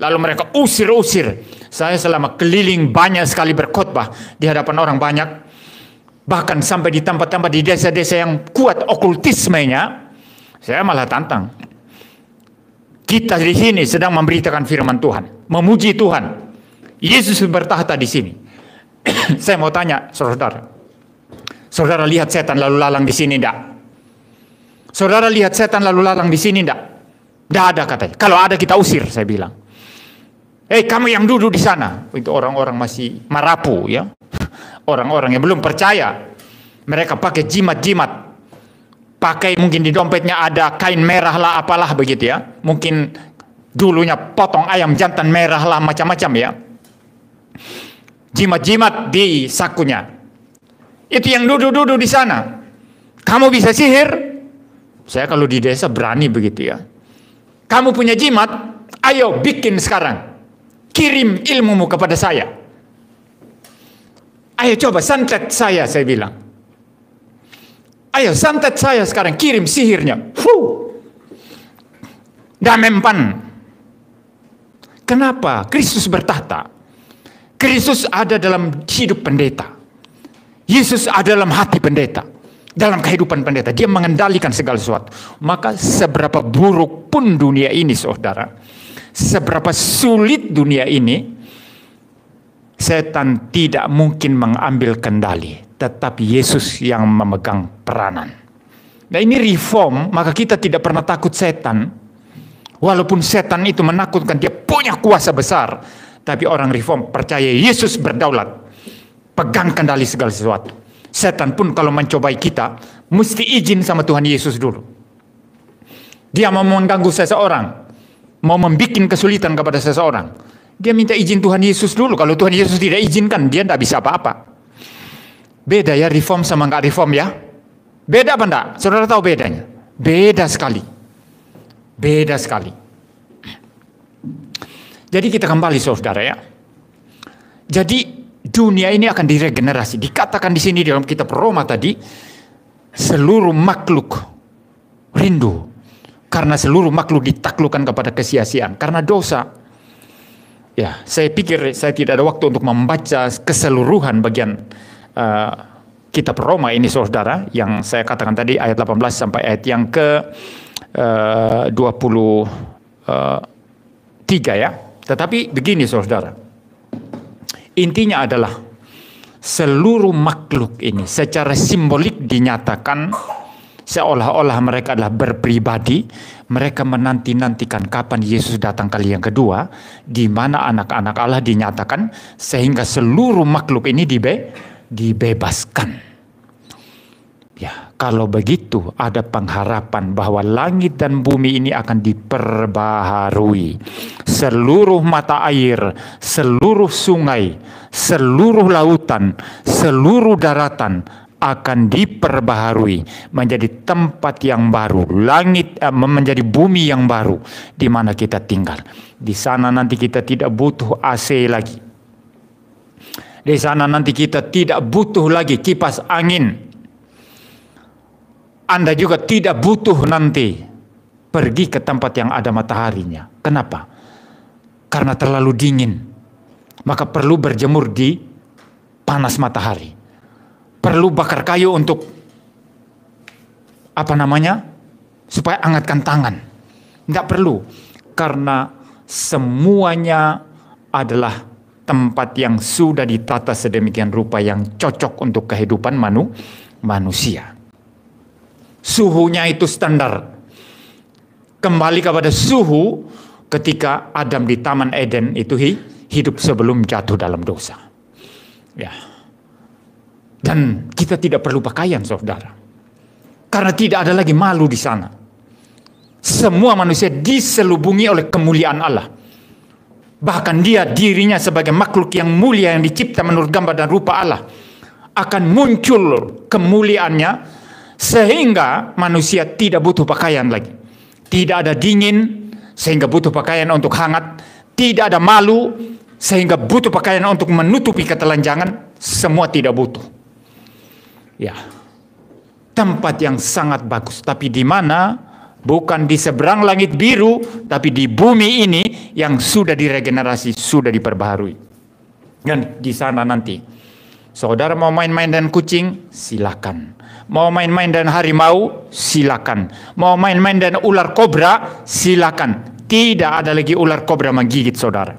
Lalu mereka usir-usir. Saya selama keliling banyak sekali berkhotbah di hadapan orang banyak. Bahkan sampai di tempat-tempat di desa-desa yang kuat okultismenya. Saya malah tantang. Kita di sini sedang memberitakan firman Tuhan. Memuji Tuhan. Yesus bertahta di sini. saya mau tanya saudara. Saudara lihat setan lalu lalang di sini enggak? Saudara lihat setan lalu lalang di sini enggak? Tidak ada katanya. Kalau ada kita usir, saya bilang. Eh hey, kamu yang duduk di sana. Itu orang-orang masih marapu ya. Orang-orang yang belum percaya. Mereka pakai jimat-jimat. Pakai mungkin di dompetnya ada kain merah lah apalah begitu ya. Mungkin dulunya potong ayam jantan merah lah macam-macam ya. Jimat-jimat di sakunya. Itu yang duduk-duduk di sana. Kamu bisa sihir? Saya kalau di desa berani begitu ya kamu punya jimat, ayo bikin sekarang. Kirim ilmumu kepada saya. Ayo coba santet saya, saya bilang. Ayo santet saya sekarang, kirim sihirnya. Fuh. mempan. Kenapa? Kristus bertahta. Kristus ada dalam hidup pendeta. Yesus ada dalam hati pendeta dalam kehidupan pendeta. Dia mengendalikan segala sesuatu. Maka seberapa buruk pun dunia ini saudara. Seberapa sulit dunia ini. Setan tidak mungkin mengambil kendali. Tetapi Yesus yang memegang peranan. Nah ini reform maka kita tidak pernah takut setan. Walaupun setan itu menakutkan dia punya kuasa besar. Tapi orang reform percaya Yesus berdaulat. Pegang kendali segala sesuatu. Setan pun kalau mencobai kita, mesti izin sama Tuhan Yesus dulu. Dia mau mengganggu seseorang, mau membuat kesulitan kepada seseorang. Dia minta izin Tuhan Yesus dulu. Kalau Tuhan Yesus tidak izinkan, dia tidak bisa apa-apa. Beda ya reform sama nggak reform ya. Beda apa enggak? Saudara tahu bedanya? Beda sekali. Beda sekali. Jadi kita kembali saudara ya. Jadi dunia ini akan diregenerasi. Dikatakan di sini dalam kitab Roma tadi, seluruh makhluk rindu karena seluruh makhluk ditaklukkan kepada kesia-siaan karena dosa. Ya, saya pikir saya tidak ada waktu untuk membaca keseluruhan bagian uh, kitab Roma ini Saudara yang saya katakan tadi ayat 18 sampai ayat yang ke uh, 20 uh, tiga ya. Tetapi begini saudara, Intinya adalah seluruh makhluk ini secara simbolik dinyatakan seolah-olah mereka adalah berpribadi, mereka menanti-nantikan kapan Yesus datang kali yang kedua, di mana anak-anak Allah dinyatakan sehingga seluruh makhluk ini dibe dibebaskan. Ya, kalau begitu, ada pengharapan bahwa langit dan bumi ini akan diperbaharui. Seluruh mata air, seluruh sungai, seluruh lautan, seluruh daratan akan diperbaharui menjadi tempat yang baru, langit eh, menjadi bumi yang baru di mana kita tinggal. Di sana nanti kita tidak butuh AC lagi. Di sana nanti kita tidak butuh lagi kipas angin. Anda juga tidak butuh nanti pergi ke tempat yang ada mataharinya. Kenapa? Karena terlalu dingin. Maka perlu berjemur di panas matahari. Perlu bakar kayu untuk apa namanya? Supaya angatkan tangan. Tidak perlu karena semuanya adalah tempat yang sudah ditata sedemikian rupa yang cocok untuk kehidupan manu manusia. Suhunya itu standar. Kembali kepada suhu ketika Adam di Taman Eden itu hidup sebelum jatuh dalam dosa. Ya. Dan kita tidak perlu pakaian, saudara. Karena tidak ada lagi malu di sana. Semua manusia diselubungi oleh kemuliaan Allah. Bahkan dia dirinya sebagai makhluk yang mulia yang dicipta menurut gambar dan rupa Allah. Akan muncul kemuliaannya sehingga manusia tidak butuh pakaian lagi. Tidak ada dingin sehingga butuh pakaian untuk hangat, tidak ada malu sehingga butuh pakaian untuk menutupi ketelanjangan, semua tidak butuh. Ya. Tempat yang sangat bagus, tapi di mana? Bukan di seberang langit biru, tapi di bumi ini yang sudah diregenerasi, sudah diperbaharui. Dan di sana nanti Saudara mau main-main dengan kucing, silakan. Mau main-main dan harimau, silakan. Mau main-main dan ular kobra, silakan. Tidak ada lagi ular kobra menggigit saudara.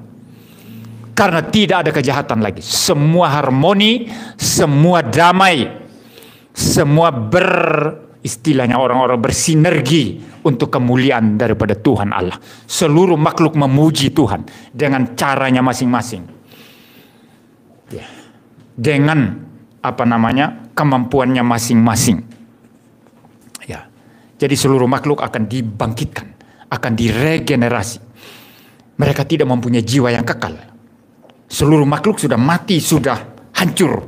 Karena tidak ada kejahatan lagi. Semua harmoni, semua damai, semua ber istilahnya orang-orang bersinergi untuk kemuliaan daripada Tuhan Allah. Seluruh makhluk memuji Tuhan dengan caranya masing-masing. Ya. Dengan apa namanya kemampuannya masing-masing. Ya. Jadi seluruh makhluk akan dibangkitkan, akan diregenerasi. Mereka tidak mempunyai jiwa yang kekal. Seluruh makhluk sudah mati, sudah hancur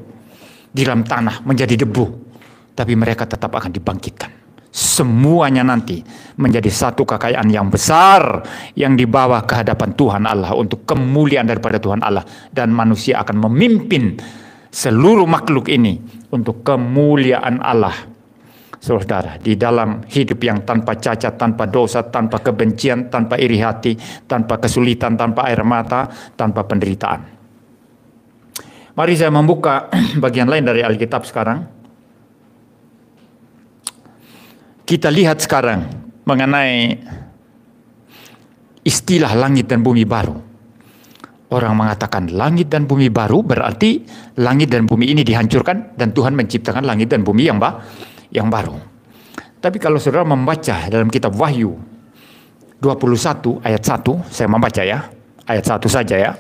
di dalam tanah menjadi debu. Tapi mereka tetap akan dibangkitkan. Semuanya nanti menjadi satu kekayaan yang besar yang dibawa ke hadapan Tuhan Allah untuk kemuliaan daripada Tuhan Allah dan manusia akan memimpin seluruh makhluk ini untuk kemuliaan Allah. Saudara, di dalam hidup yang tanpa cacat, tanpa dosa, tanpa kebencian, tanpa iri hati, tanpa kesulitan, tanpa air mata, tanpa penderitaan. Mari saya membuka bagian lain dari Alkitab sekarang. Kita lihat sekarang mengenai istilah langit dan bumi baru orang mengatakan langit dan bumi baru berarti langit dan bumi ini dihancurkan dan Tuhan menciptakan langit dan bumi yang ba yang baru. Tapi kalau saudara membaca dalam kitab Wahyu 21 ayat 1, saya membaca ya, ayat 1 saja ya.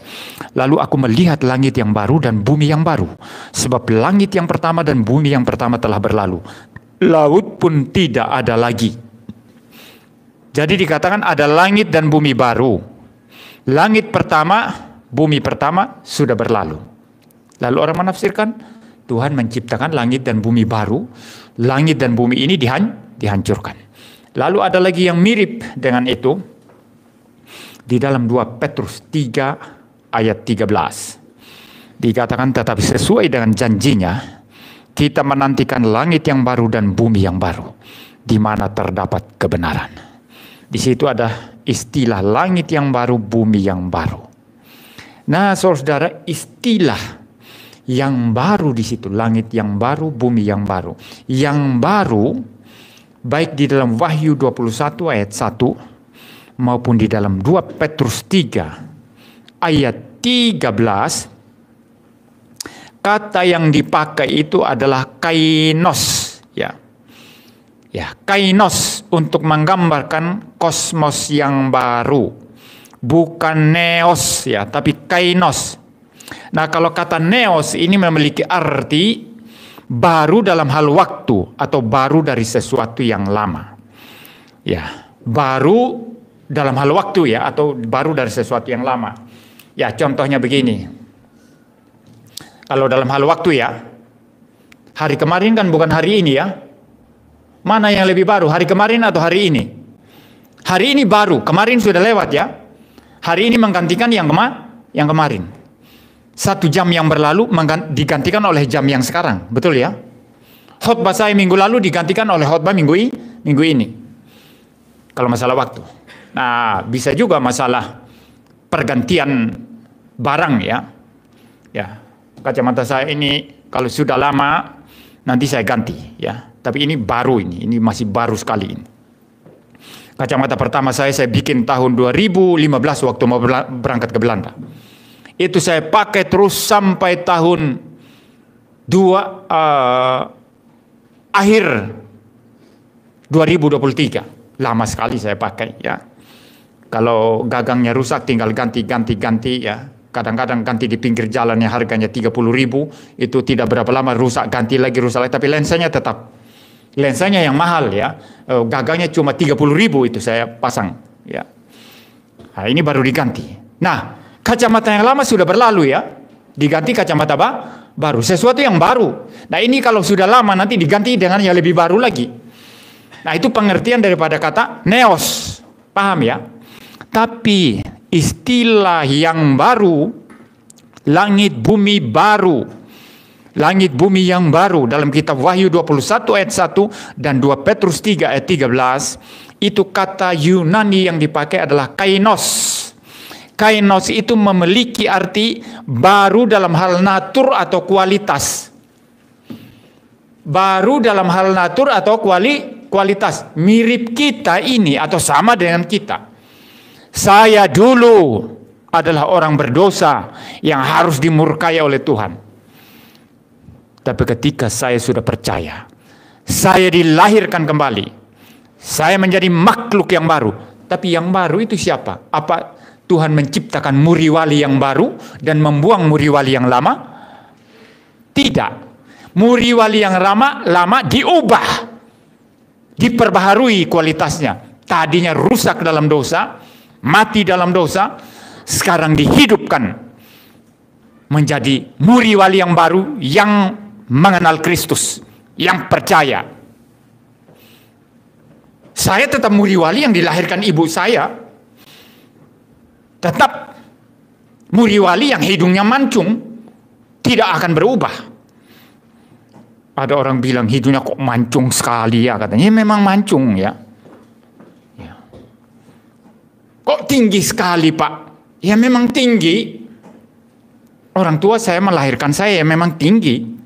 Lalu aku melihat langit yang baru dan bumi yang baru, sebab langit yang pertama dan bumi yang pertama telah berlalu. Laut pun tidak ada lagi. Jadi dikatakan ada langit dan bumi baru. Langit pertama bumi pertama sudah berlalu. Lalu orang menafsirkan Tuhan menciptakan langit dan bumi baru, langit dan bumi ini dihan, dihancurkan. Lalu ada lagi yang mirip dengan itu di dalam 2 Petrus 3 ayat 13. Dikatakan tetapi sesuai dengan janjinya kita menantikan langit yang baru dan bumi yang baru di mana terdapat kebenaran. Di situ ada istilah langit yang baru, bumi yang baru. Nah, saudara, istilah yang baru di situ, langit yang baru, bumi yang baru. Yang baru baik di dalam Wahyu 21 ayat 1 maupun di dalam 2 Petrus 3 ayat 13 kata yang dipakai itu adalah kainos ya. Ya, kainos untuk menggambarkan kosmos yang baru bukan neos ya, tapi kainos. Nah, kalau kata neos ini memiliki arti baru dalam hal waktu atau baru dari sesuatu yang lama. Ya, baru dalam hal waktu ya atau baru dari sesuatu yang lama. Ya, contohnya begini. Kalau dalam hal waktu ya, hari kemarin kan bukan hari ini ya. Mana yang lebih baru, hari kemarin atau hari ini? Hari ini baru, kemarin sudah lewat ya. Hari ini menggantikan yang kema yang kemarin. Satu jam yang berlalu digantikan oleh jam yang sekarang, betul ya? Khotbah saya minggu lalu digantikan oleh khotbah minggu minggu ini. Kalau masalah waktu. Nah, bisa juga masalah pergantian barang ya. Ya, kacamata saya ini kalau sudah lama nanti saya ganti ya. Tapi ini baru ini, ini masih baru sekali ini. Kacamata pertama saya saya bikin tahun 2015 waktu mau berangkat ke Belanda. Itu saya pakai terus sampai tahun dua uh, akhir 2023. Lama sekali saya pakai ya. Kalau gagangnya rusak tinggal ganti-ganti-ganti ya. Kadang-kadang ganti di pinggir jalan yang harganya 30 ribu. Itu tidak berapa lama rusak ganti lagi rusak lagi. Tapi lensanya tetap lensanya yang mahal ya. Eh, gagangnya cuma 30 ribu itu saya pasang ya. Nah, ini baru diganti. Nah, kacamata yang lama sudah berlalu ya. Diganti kacamata apa? baru, sesuatu yang baru. Nah, ini kalau sudah lama nanti diganti dengan yang lebih baru lagi. Nah, itu pengertian daripada kata neos. Paham ya? Tapi istilah yang baru langit bumi baru langit bumi yang baru dalam kitab Wahyu 21 ayat 1 dan 2 Petrus 3 ayat 13 itu kata Yunani yang dipakai adalah kainos. Kainos itu memiliki arti baru dalam hal natur atau kualitas. Baru dalam hal natur atau kuali, kualitas. Mirip kita ini atau sama dengan kita. Saya dulu adalah orang berdosa yang harus dimurkai oleh Tuhan. Tapi ketika saya sudah percaya, saya dilahirkan kembali. Saya menjadi makhluk yang baru. Tapi yang baru itu siapa? Apa Tuhan menciptakan muriwali yang baru dan membuang muriwali yang lama? Tidak. Muriwali yang lama lama diubah. Diperbaharui kualitasnya. Tadinya rusak dalam dosa, mati dalam dosa, sekarang dihidupkan menjadi muriwali yang baru yang mengenal Kristus yang percaya. Saya tetap muri wali yang dilahirkan ibu saya. Tetap muri wali yang hidungnya mancung tidak akan berubah. Ada orang bilang hidungnya kok mancung sekali ya katanya. Ya, memang mancung ya. ya. Kok tinggi sekali pak? Ya memang tinggi. Orang tua saya melahirkan saya ya memang tinggi.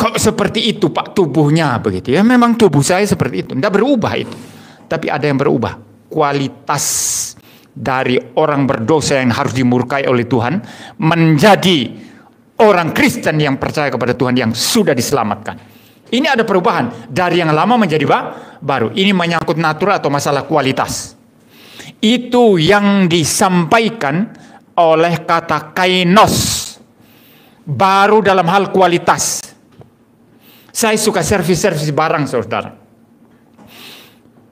kok seperti itu Pak tubuhnya begitu ya. Memang tubuh saya seperti itu. Tidak berubah itu. Tapi ada yang berubah. Kualitas dari orang berdosa yang harus dimurkai oleh Tuhan menjadi orang Kristen yang percaya kepada Tuhan yang sudah diselamatkan. Ini ada perubahan dari yang lama menjadi baru. Ini menyangkut natural atau masalah kualitas. Itu yang disampaikan oleh kata kainos. Baru dalam hal kualitas saya suka servis-servis barang, saudara.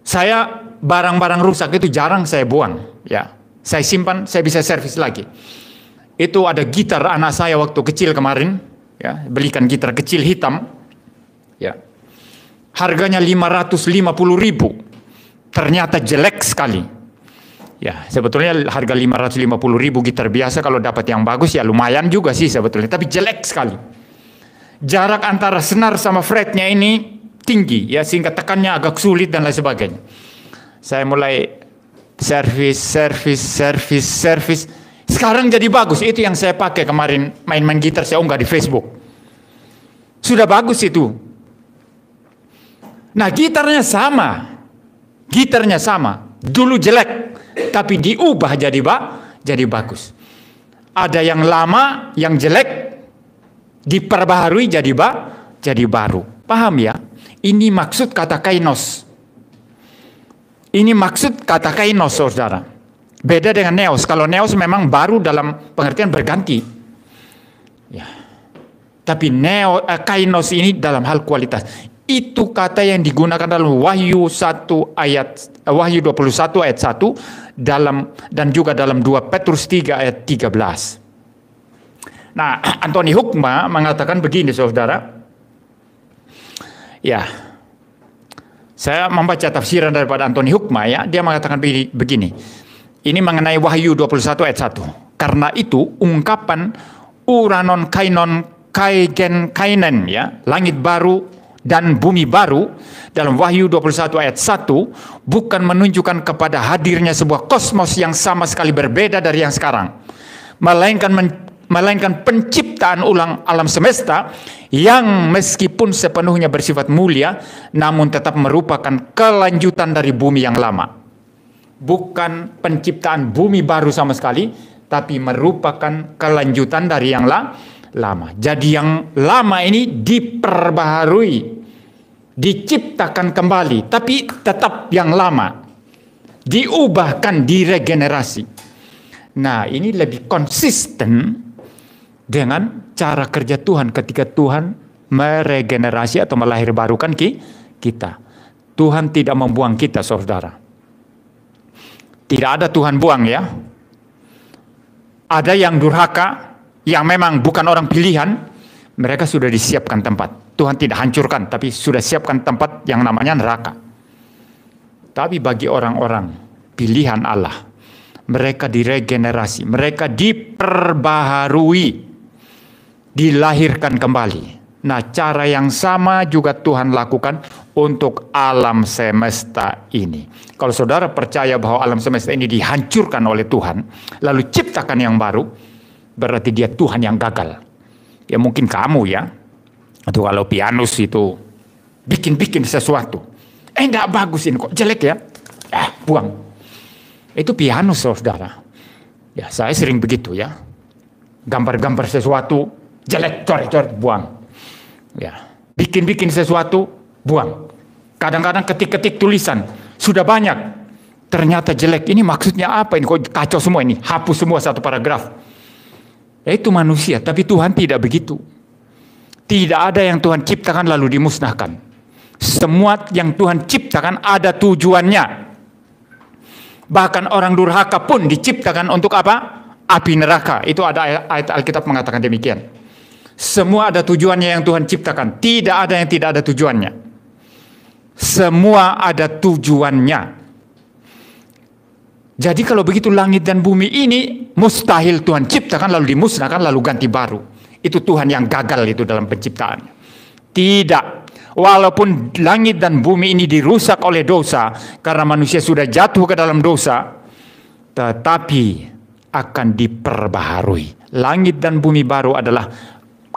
Saya barang-barang rusak itu jarang saya buang, ya. Saya simpan, saya bisa servis lagi. Itu ada gitar anak saya waktu kecil kemarin, ya, belikan gitar kecil hitam, ya. Harganya 550 ribu. Ternyata jelek sekali. Ya, sebetulnya harga 550 ribu gitar biasa kalau dapat yang bagus ya lumayan juga sih sebetulnya, tapi jelek sekali jarak antara senar sama fretnya ini tinggi ya sehingga tekannya agak sulit dan lain sebagainya. Saya mulai servis, servis, servis, servis. Sekarang jadi bagus. Itu yang saya pakai kemarin main-main gitar saya unggah di Facebook. Sudah bagus itu. Nah gitarnya sama. Gitarnya sama. Dulu jelek. Tapi diubah jadi ba jadi bagus. Ada yang lama, yang jelek, diperbaharui jadi ba jadi baru. Paham ya? Ini maksud kata kainos. Ini maksud kata kainos, saudara. Beda dengan neos. Kalau neos memang baru dalam pengertian berganti. Ya. Tapi neo, eh, kainos ini dalam hal kualitas. Itu kata yang digunakan dalam Wahyu 1 ayat eh, Wahyu 21 ayat 1 dalam dan juga dalam 2 Petrus 3 ayat 13. Nah, Anthony Hukma mengatakan begini saudara. Ya, saya membaca tafsiran daripada Anthony Hukma ya, dia mengatakan begini, Ini mengenai Wahyu 21 ayat 1. Karena itu ungkapan uranon kainon kaigen kainen ya, langit baru dan bumi baru dalam Wahyu 21 ayat 1 bukan menunjukkan kepada hadirnya sebuah kosmos yang sama sekali berbeda dari yang sekarang melainkan melainkan penciptaan ulang alam semesta yang meskipun sepenuhnya bersifat mulia namun tetap merupakan kelanjutan dari bumi yang lama. Bukan penciptaan bumi baru sama sekali, tapi merupakan kelanjutan dari yang lama. Jadi yang lama ini diperbaharui, diciptakan kembali, tapi tetap yang lama. Diubahkan, diregenerasi. Nah, ini lebih konsisten dengan cara kerja Tuhan ketika Tuhan meregenerasi atau melahir barukan ki, kita. Tuhan tidak membuang kita, saudara. Tidak ada Tuhan buang ya. Ada yang durhaka, yang memang bukan orang pilihan, mereka sudah disiapkan tempat. Tuhan tidak hancurkan, tapi sudah siapkan tempat yang namanya neraka. Tapi bagi orang-orang pilihan Allah, mereka diregenerasi, mereka diperbaharui dilahirkan kembali. Nah, cara yang sama juga Tuhan lakukan untuk alam semesta ini. Kalau saudara percaya bahwa alam semesta ini dihancurkan oleh Tuhan, lalu ciptakan yang baru, berarti dia Tuhan yang gagal. Ya mungkin kamu ya, atau kalau pianus itu bikin-bikin sesuatu. Eh enggak bagus ini kok, jelek ya. Eh, buang. Itu pianus saudara. Ya, saya sering begitu ya. Gambar-gambar sesuatu, jelek, coret-coret, buang. Ya, bikin-bikin sesuatu, buang. Kadang-kadang ketik-ketik tulisan, sudah banyak. Ternyata jelek, ini maksudnya apa ini? Kok kacau semua ini? Hapus semua satu paragraf. Ya, itu manusia, tapi Tuhan tidak begitu. Tidak ada yang Tuhan ciptakan lalu dimusnahkan. Semua yang Tuhan ciptakan ada tujuannya. Bahkan orang durhaka pun diciptakan untuk apa? Api neraka. Itu ada ayat Alkitab mengatakan demikian. Semua ada tujuannya yang Tuhan ciptakan. Tidak ada yang tidak ada tujuannya. Semua ada tujuannya. Jadi kalau begitu langit dan bumi ini mustahil Tuhan ciptakan lalu dimusnahkan lalu ganti baru. Itu Tuhan yang gagal itu dalam penciptaannya. Tidak. Walaupun langit dan bumi ini dirusak oleh dosa karena manusia sudah jatuh ke dalam dosa, tetapi akan diperbaharui. Langit dan bumi baru adalah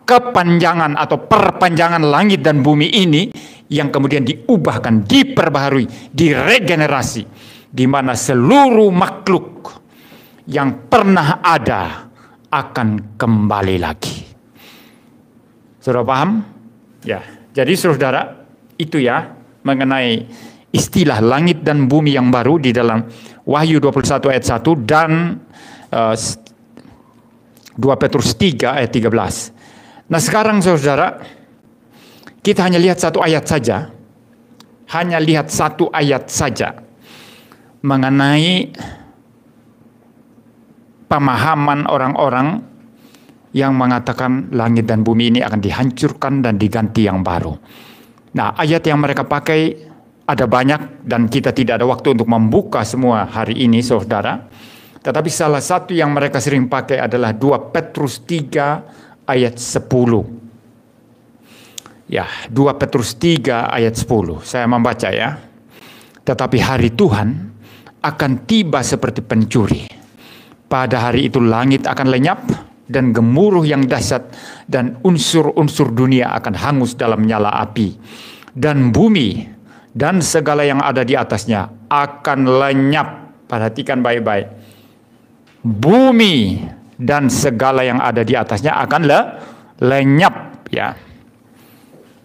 kepanjangan atau perpanjangan langit dan bumi ini yang kemudian diubahkan, diperbaharui, diregenerasi di mana seluruh makhluk yang pernah ada akan kembali lagi. Sudah paham? Ya. Jadi Saudara, itu ya mengenai istilah langit dan bumi yang baru di dalam Wahyu 21 ayat 1 dan uh, eh, 2 Petrus 3 ayat 13. Nah sekarang saudara, kita hanya lihat satu ayat saja. Hanya lihat satu ayat saja. Mengenai pemahaman orang-orang yang mengatakan langit dan bumi ini akan dihancurkan dan diganti yang baru. Nah ayat yang mereka pakai ada banyak dan kita tidak ada waktu untuk membuka semua hari ini saudara. Tetapi salah satu yang mereka sering pakai adalah 2 Petrus 3 ayat 10. Ya, 2 Petrus 3 ayat 10. Saya membaca ya. Tetapi hari Tuhan akan tiba seperti pencuri. Pada hari itu langit akan lenyap dan gemuruh yang dahsyat dan unsur-unsur dunia akan hangus dalam nyala api. Dan bumi dan segala yang ada di atasnya akan lenyap. Perhatikan baik-baik. Bumi dan segala yang ada di atasnya akan le lenyap ya.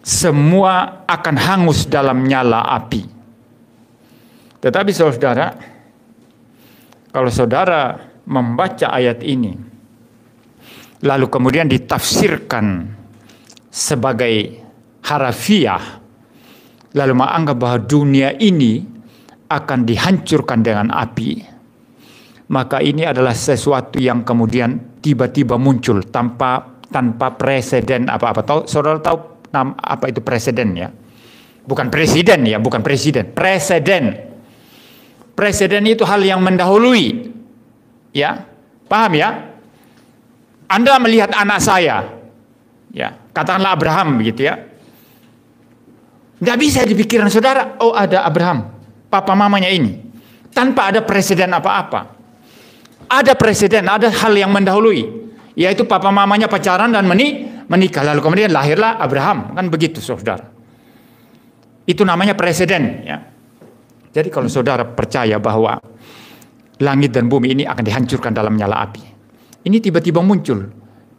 Semua akan hangus dalam nyala api. Tetapi Saudara, kalau Saudara membaca ayat ini lalu kemudian ditafsirkan sebagai harafiah lalu menganggap bahwa dunia ini akan dihancurkan dengan api maka ini adalah sesuatu yang kemudian tiba-tiba muncul tanpa tanpa presiden apa-apa. Tahu saudara tahu apa itu presiden ya? Bukan presiden ya, bukan presiden. Presiden. Presiden itu hal yang mendahului. Ya. Paham ya? Anda melihat anak saya. Ya, katakanlah Abraham begitu ya. nggak bisa di pikiran saudara, oh ada Abraham, papa mamanya ini. Tanpa ada presiden apa-apa ada presiden, ada hal yang mendahului, yaitu papa mamanya pacaran dan meni menikah. Lalu kemudian lahirlah Abraham, kan begitu saudara. Itu namanya presiden. Ya. Jadi kalau saudara percaya bahwa langit dan bumi ini akan dihancurkan dalam nyala api, ini tiba-tiba muncul.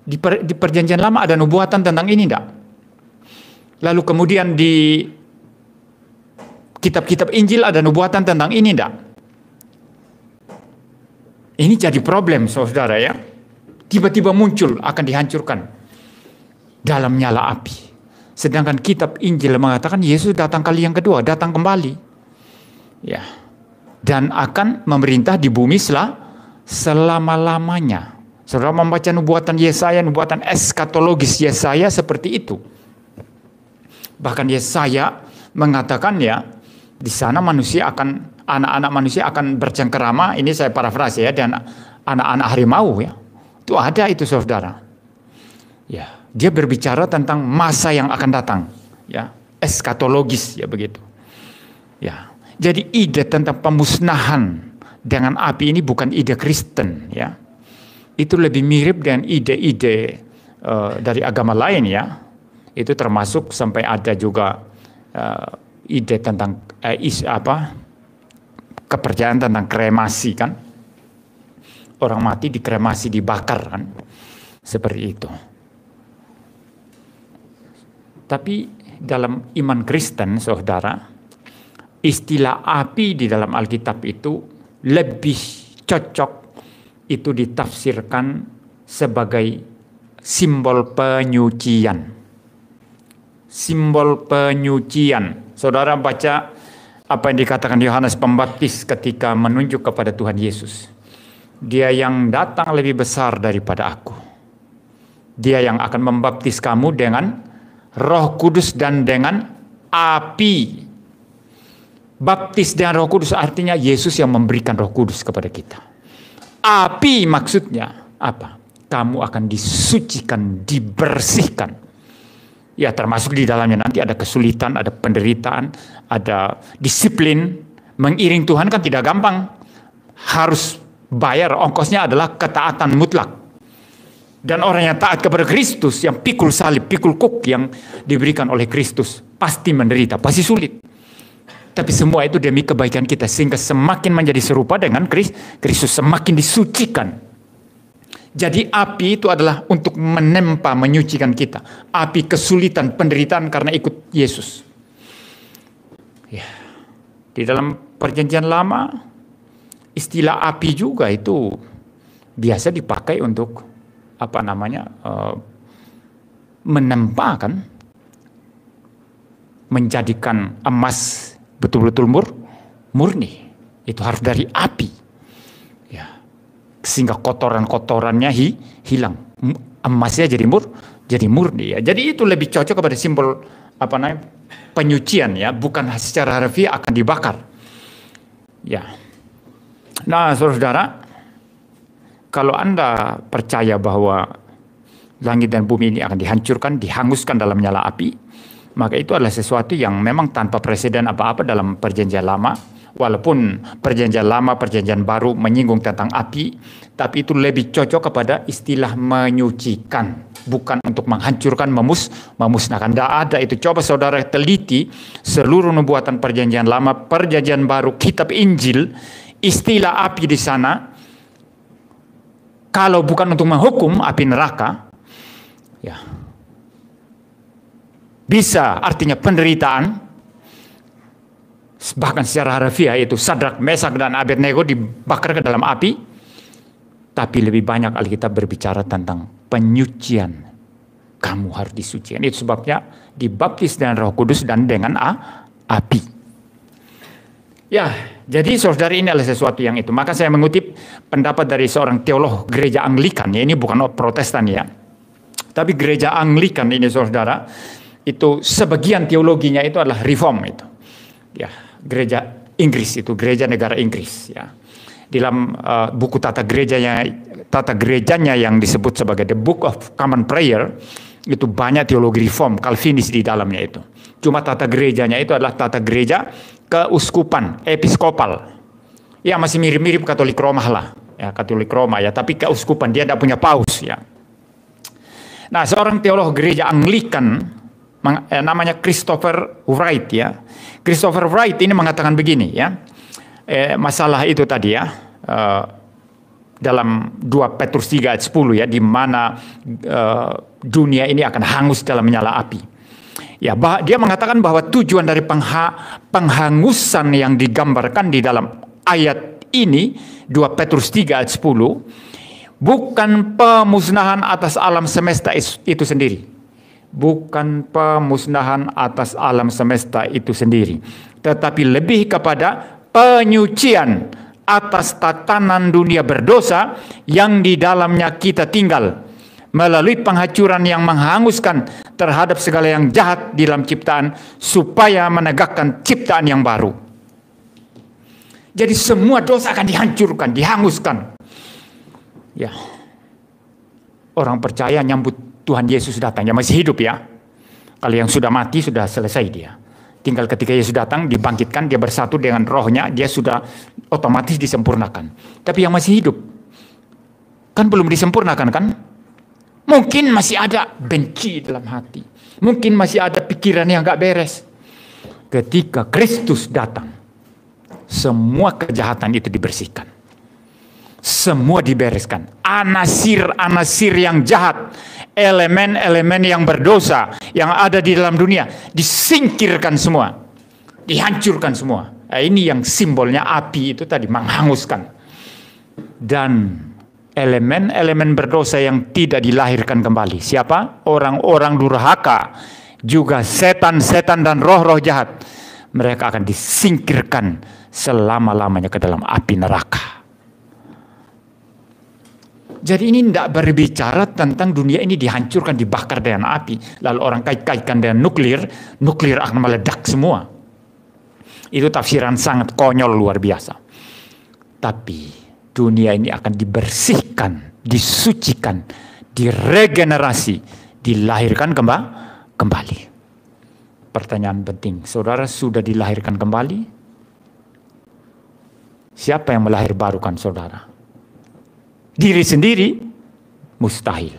Di, per, di perjanjian lama ada nubuatan tentang ini enggak? Lalu kemudian di kitab-kitab Injil ada nubuatan tentang ini enggak? Ini jadi problem saudara ya. Tiba-tiba muncul akan dihancurkan dalam nyala api. Sedangkan kitab Injil mengatakan Yesus datang kali yang kedua, datang kembali. Ya. Dan akan memerintah di bumi selah selama-lamanya. Saudara membaca nubuatan Yesaya, nubuatan eskatologis Yesaya seperti itu. Bahkan Yesaya mengatakan ya, di sana manusia akan anak-anak manusia akan bercengkerama, ini saya parafrase ya, dan anak-anak harimau ya. Itu ada itu saudara. Ya, dia berbicara tentang masa yang akan datang, ya, eskatologis ya begitu. Ya. Jadi ide tentang pemusnahan dengan api ini bukan ide Kristen ya. Itu lebih mirip dengan ide-ide uh, dari agama lain ya. Itu termasuk sampai ada juga uh, ide tentang uh, is apa kepercayaan tentang kremasi kan. Orang mati dikremasi dibakar kan. Seperti itu. Tapi dalam iman Kristen saudara, istilah api di dalam Alkitab itu lebih cocok itu ditafsirkan sebagai simbol penyucian. Simbol penyucian. Saudara baca apa yang dikatakan Yohanes Pembaptis ketika menunjuk kepada Tuhan Yesus. Dia yang datang lebih besar daripada aku. Dia yang akan membaptis kamu dengan Roh Kudus dan dengan api. Baptis dengan Roh Kudus artinya Yesus yang memberikan Roh Kudus kepada kita. Api maksudnya apa? Kamu akan disucikan, dibersihkan ya termasuk di dalamnya nanti ada kesulitan, ada penderitaan, ada disiplin. Mengiring Tuhan kan tidak gampang. Harus bayar ongkosnya adalah ketaatan mutlak. Dan orang yang taat kepada Kristus, yang pikul salib, pikul kuk yang diberikan oleh Kristus, pasti menderita, pasti sulit. Tapi semua itu demi kebaikan kita, sehingga semakin menjadi serupa dengan Kristus, semakin disucikan jadi api itu adalah untuk menempa, menyucikan kita. Api kesulitan, penderitaan karena ikut Yesus. Ya. Di dalam perjanjian lama, istilah api juga itu biasa dipakai untuk apa namanya eh, menempa kan, menjadikan emas betul-betul mur, murni. Itu harus dari api sehingga kotoran-kotorannya hi, hilang. Emasnya jadi mur, jadi murni ya. Jadi itu lebih cocok kepada simbol apa namanya penyucian ya, bukan secara harfiah akan dibakar. Ya. Nah, saudara, kalau Anda percaya bahwa langit dan bumi ini akan dihancurkan, dihanguskan dalam nyala api, maka itu adalah sesuatu yang memang tanpa presiden apa-apa dalam perjanjian lama Walaupun perjanjian lama, perjanjian baru menyinggung tentang api, tapi itu lebih cocok kepada istilah menyucikan, bukan untuk menghancurkan, memus, memusnahkan. Tidak ada itu. Coba saudara teliti seluruh nubuatan perjanjian lama, perjanjian baru, kitab Injil, istilah api di sana, kalau bukan untuk menghukum api neraka, ya bisa artinya penderitaan, bahkan secara harfiah itu Sadrak, Mesak dan Abednego dibakar ke dalam api. Tapi lebih banyak Alkitab berbicara tentang penyucian. Kamu harus disucikan. Itu sebabnya dibaptis dengan Roh Kudus dan dengan A, api. Ya, jadi saudara ini adalah sesuatu yang itu. Maka saya mengutip pendapat dari seorang teolog gereja Anglikan. Ya, ini bukan protestan ya. Tapi gereja Anglikan ini saudara, itu sebagian teologinya itu adalah reform itu. Ya, gereja Inggris itu gereja negara Inggris ya dalam uh, buku tata gerejanya tata gerejanya yang disebut sebagai The Book of Common Prayer itu banyak teologi reform Calvinis di dalamnya itu cuma tata gerejanya itu adalah tata gereja keuskupan episkopal ya masih mirip-mirip Katolik Roma lah ya Katolik Roma ya tapi keuskupan dia tidak punya paus ya nah seorang teolog gereja Anglikan eh, namanya Christopher Wright ya Christopher Wright ini mengatakan begini ya. Eh, masalah itu tadi ya. Eh, dalam 2 Petrus 3 ayat 10 ya di mana eh, dunia ini akan hangus dalam menyala api. Ya, bah, dia mengatakan bahwa tujuan dari pengha, penghangusan yang digambarkan di dalam ayat ini 2 Petrus 3 ayat 10 bukan pemusnahan atas alam semesta itu sendiri bukan pemusnahan atas alam semesta itu sendiri, tetapi lebih kepada penyucian atas tatanan dunia berdosa yang di dalamnya kita tinggal melalui penghancuran yang menghanguskan terhadap segala yang jahat di dalam ciptaan supaya menegakkan ciptaan yang baru. Jadi semua dosa akan dihancurkan, dihanguskan. Ya. Orang percaya nyambut Tuhan Yesus datang, yang masih hidup ya. Kalau yang sudah mati sudah selesai dia. Tinggal ketika Yesus datang dibangkitkan, dia bersatu dengan rohnya, dia sudah otomatis disempurnakan. Tapi yang masih hidup kan belum disempurnakan kan? Mungkin masih ada benci dalam hati. Mungkin masih ada pikiran yang gak beres. Ketika Kristus datang, semua kejahatan itu dibersihkan semua dibereskan. Anasir-anasir yang jahat, elemen-elemen yang berdosa yang ada di dalam dunia disingkirkan semua, dihancurkan semua. Nah, ini yang simbolnya api itu tadi menghanguskan. Dan elemen-elemen berdosa yang tidak dilahirkan kembali. Siapa? Orang-orang durhaka, juga setan-setan dan roh-roh jahat. Mereka akan disingkirkan selama-lamanya ke dalam api neraka. Jadi ini tidak berbicara tentang dunia ini dihancurkan, dibakar dengan api. Lalu orang kait-kaitkan dengan nuklir, nuklir akan meledak semua. Itu tafsiran sangat konyol luar biasa. Tapi dunia ini akan dibersihkan, disucikan, diregenerasi, dilahirkan kemba kembali. Pertanyaan penting, saudara sudah dilahirkan kembali? Siapa yang melahir saudara? diri sendiri mustahil.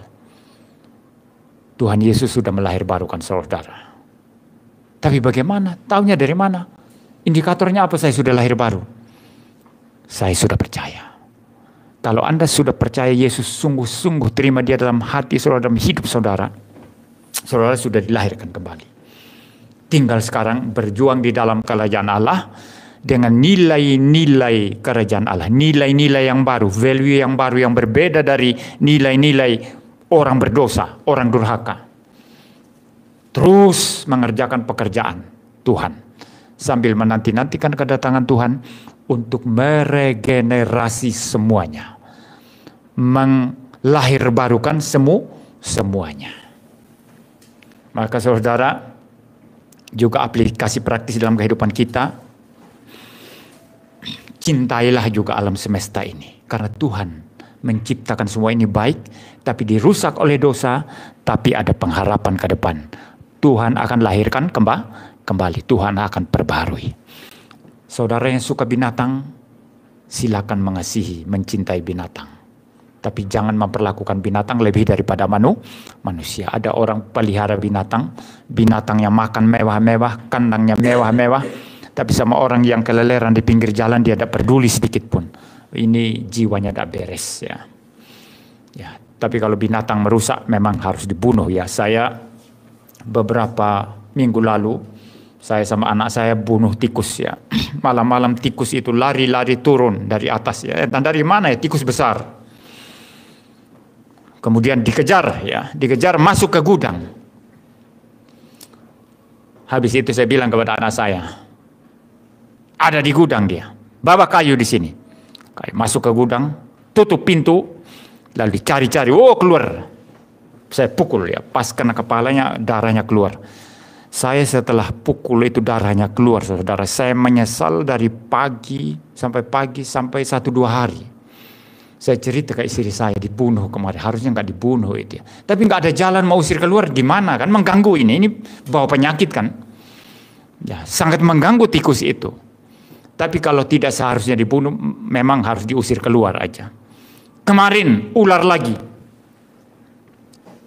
Tuhan Yesus sudah melahir barukan saudara. Tapi bagaimana? Tahunya dari mana? Indikatornya apa saya sudah lahir baru? Saya sudah percaya. Kalau Anda sudah percaya Yesus sungguh-sungguh terima dia dalam hati saudara, dalam hidup saudara. Saudara sudah dilahirkan kembali. Tinggal sekarang berjuang di dalam kerajaan Allah dengan nilai-nilai kerajaan Allah, nilai-nilai yang baru, value yang baru yang berbeda dari nilai-nilai orang berdosa, orang durhaka. Terus mengerjakan pekerjaan Tuhan sambil menanti-nantikan kedatangan Tuhan untuk meregenerasi semuanya. Melahir barukan semu semuanya. Maka saudara, juga aplikasi praktis dalam kehidupan kita cintailah juga alam semesta ini. Karena Tuhan menciptakan semua ini baik, tapi dirusak oleh dosa, tapi ada pengharapan ke depan. Tuhan akan lahirkan kembali, Tuhan akan perbaharui. Saudara yang suka binatang, silakan mengasihi, mencintai binatang. Tapi jangan memperlakukan binatang lebih daripada manu, manusia. Ada orang pelihara binatang, binatangnya makan mewah-mewah, kandangnya mewah-mewah tapi sama orang yang keleleran di pinggir jalan dia tidak peduli sedikit pun. Ini jiwanya tidak beres ya. Ya, tapi kalau binatang merusak memang harus dibunuh ya. Saya beberapa minggu lalu saya sama anak saya bunuh tikus ya. Malam-malam tikus itu lari-lari turun dari atas ya. Dan dari mana ya tikus besar? Kemudian dikejar ya, dikejar masuk ke gudang. Habis itu saya bilang kepada anak saya, ada di gudang dia. Bawa kayu di sini. Kayu masuk ke gudang, tutup pintu, lalu dicari-cari, oh keluar. Saya pukul ya, pas kena kepalanya darahnya keluar. Saya setelah pukul itu darahnya keluar, saudara. Saya menyesal dari pagi sampai pagi sampai satu dua hari. Saya cerita ke istri saya dibunuh kemarin, harusnya nggak dibunuh itu ya. Tapi nggak ada jalan mau usir keluar gimana kan mengganggu ini, ini bawa penyakit kan. Ya, sangat mengganggu tikus itu. Tapi kalau tidak seharusnya dibunuh, memang harus diusir keluar aja. Kemarin ular lagi.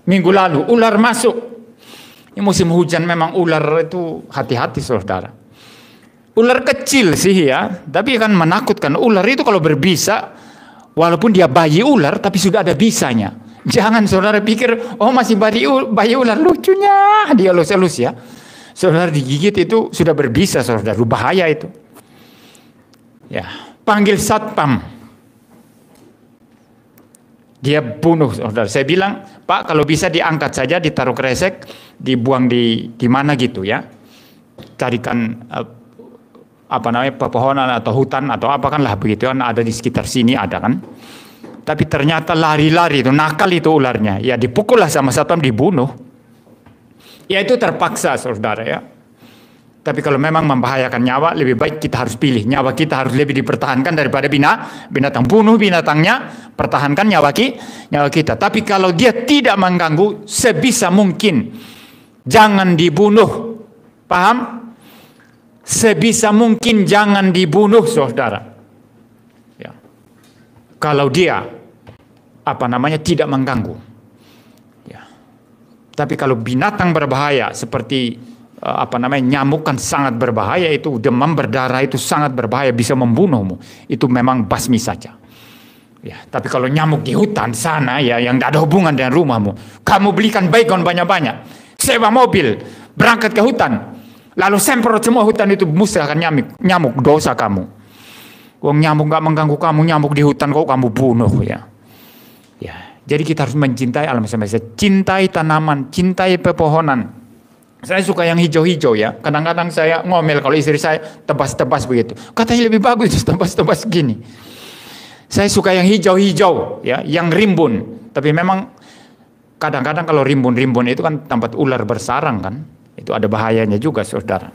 Minggu lalu ular masuk. Ini musim hujan memang ular itu hati-hati saudara. Ular kecil sih ya, tapi kan menakutkan. Ular itu kalau berbisa, walaupun dia bayi ular, tapi sudah ada bisanya. Jangan saudara pikir, oh masih bayi, bayi ular lucunya, dia lus-lus ya. Saudara digigit itu sudah berbisa saudara, bahaya itu. Ya, panggil satpam. Dia bunuh, saudara. Saya bilang, Pak, kalau bisa diangkat saja, ditaruh kresek, dibuang di di mana gitu ya. Carikan eh, apa namanya pepohonan atau hutan atau apa kan lah begitu kan ada di sekitar sini ada kan tapi ternyata lari-lari itu nakal itu ularnya ya dipukullah sama satpam dibunuh ya itu terpaksa saudara ya tapi kalau memang membahayakan nyawa, lebih baik kita harus pilih. Nyawa kita harus lebih dipertahankan daripada bina, binatang. Bunuh binatangnya, pertahankan nyawa, ki, nyawa kita. Tapi kalau dia tidak mengganggu, sebisa mungkin. Jangan dibunuh. Paham? Sebisa mungkin jangan dibunuh, saudara. Ya. Kalau dia, apa namanya, tidak mengganggu. Ya. Tapi kalau binatang berbahaya, seperti Eh, apa namanya nyamuk kan sangat berbahaya itu demam berdarah itu sangat berbahaya bisa membunuhmu itu memang basmi saja ya tapi kalau nyamuk di hutan sana ya yang tidak ada hubungan dengan rumahmu kamu belikan baygon banyak-banyak sewa mobil berangkat ke hutan lalu semprot semua hutan itu akan nyamuk nyamuk dosa kamu Wong nyamuk nggak mengganggu kamu nyamuk di hutan kok kamu bunuh ya ya jadi kita harus mencintai alam semesta cintai tanaman cintai pepohonan saya suka yang hijau-hijau ya. Kadang-kadang saya ngomel kalau istri saya tebas-tebas begitu. Katanya lebih bagus tebas-tebas gini. Saya suka yang hijau-hijau ya, yang rimbun. Tapi memang kadang-kadang kalau rimbun-rimbun itu kan tempat ular bersarang kan. Itu ada bahayanya juga saudara.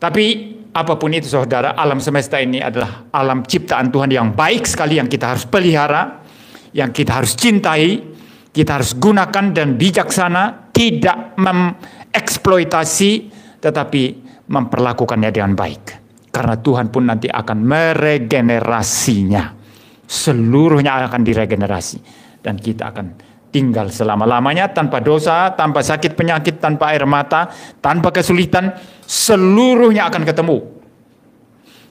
Tapi apapun itu saudara, alam semesta ini adalah alam ciptaan Tuhan yang baik sekali yang kita harus pelihara, yang kita harus cintai, kita harus gunakan dan bijaksana, tidak mem eksploitasi, tetapi memperlakukannya dengan baik. Karena Tuhan pun nanti akan meregenerasinya. Seluruhnya akan diregenerasi. Dan kita akan tinggal selama-lamanya tanpa dosa, tanpa sakit penyakit, tanpa air mata, tanpa kesulitan. Seluruhnya akan ketemu.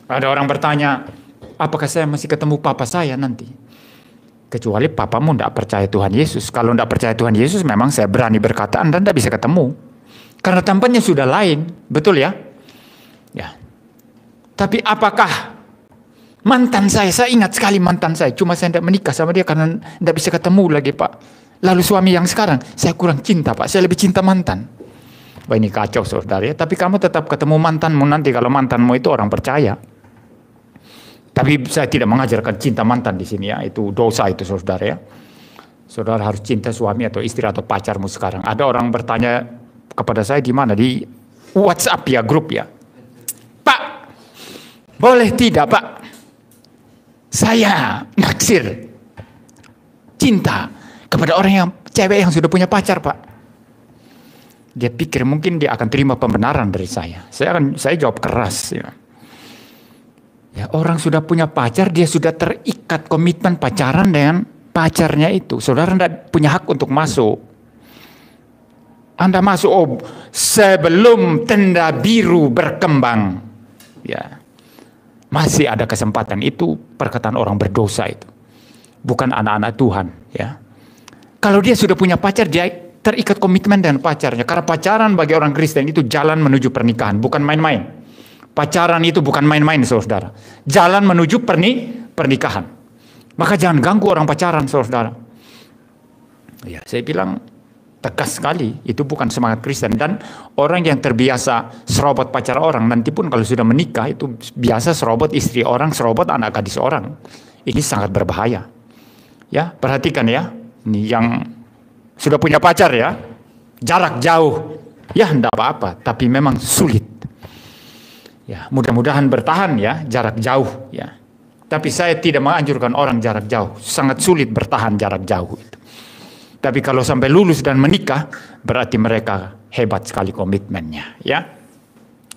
Ada orang bertanya, apakah saya masih ketemu papa saya nanti? Kecuali papamu tidak percaya Tuhan Yesus. Kalau tidak percaya Tuhan Yesus, memang saya berani berkata Anda tidak bisa ketemu. Karena tampannya sudah lain, betul ya? Ya. Tapi apakah mantan saya, saya ingat sekali mantan saya, cuma saya tidak menikah sama dia karena tidak bisa ketemu lagi Pak. Lalu suami yang sekarang, saya kurang cinta Pak, saya lebih cinta mantan. Wah ini kacau saudara ya, tapi kamu tetap ketemu mantanmu nanti kalau mantanmu itu orang percaya. Tapi saya tidak mengajarkan cinta mantan di sini ya, itu dosa itu saudara ya. Saudara harus cinta suami atau istri atau pacarmu sekarang. Ada orang bertanya kepada saya di mana di WhatsApp ya grup ya. Pak, boleh tidak Pak? Saya naksir cinta kepada orang yang cewek yang sudah punya pacar Pak. Dia pikir mungkin dia akan terima pembenaran dari saya. Saya akan saya jawab keras ya. Ya orang sudah punya pacar dia sudah terikat komitmen pacaran dengan pacarnya itu. Saudara tidak punya hak untuk masuk. Anda masuk oh, sebelum tenda biru berkembang. Ya. Masih ada kesempatan itu perkataan orang berdosa itu. Bukan anak-anak Tuhan, ya. Kalau dia sudah punya pacar, dia terikat komitmen dengan pacarnya. Karena pacaran bagi orang Kristen itu jalan menuju pernikahan, bukan main-main. Pacaran itu bukan main-main, saudara. Jalan menuju perni pernikahan. Maka jangan ganggu orang pacaran, saudara. Ya, saya bilang tegas sekali itu bukan semangat Kristen dan orang yang terbiasa serobot pacar orang nanti pun kalau sudah menikah itu biasa serobot istri orang serobot anak gadis orang ini sangat berbahaya ya perhatikan ya ini yang sudah punya pacar ya jarak jauh ya tidak apa-apa tapi memang sulit ya mudah-mudahan bertahan ya jarak jauh ya tapi saya tidak menganjurkan orang jarak jauh sangat sulit bertahan jarak jauh itu tapi kalau sampai lulus dan menikah, berarti mereka hebat sekali komitmennya, ya.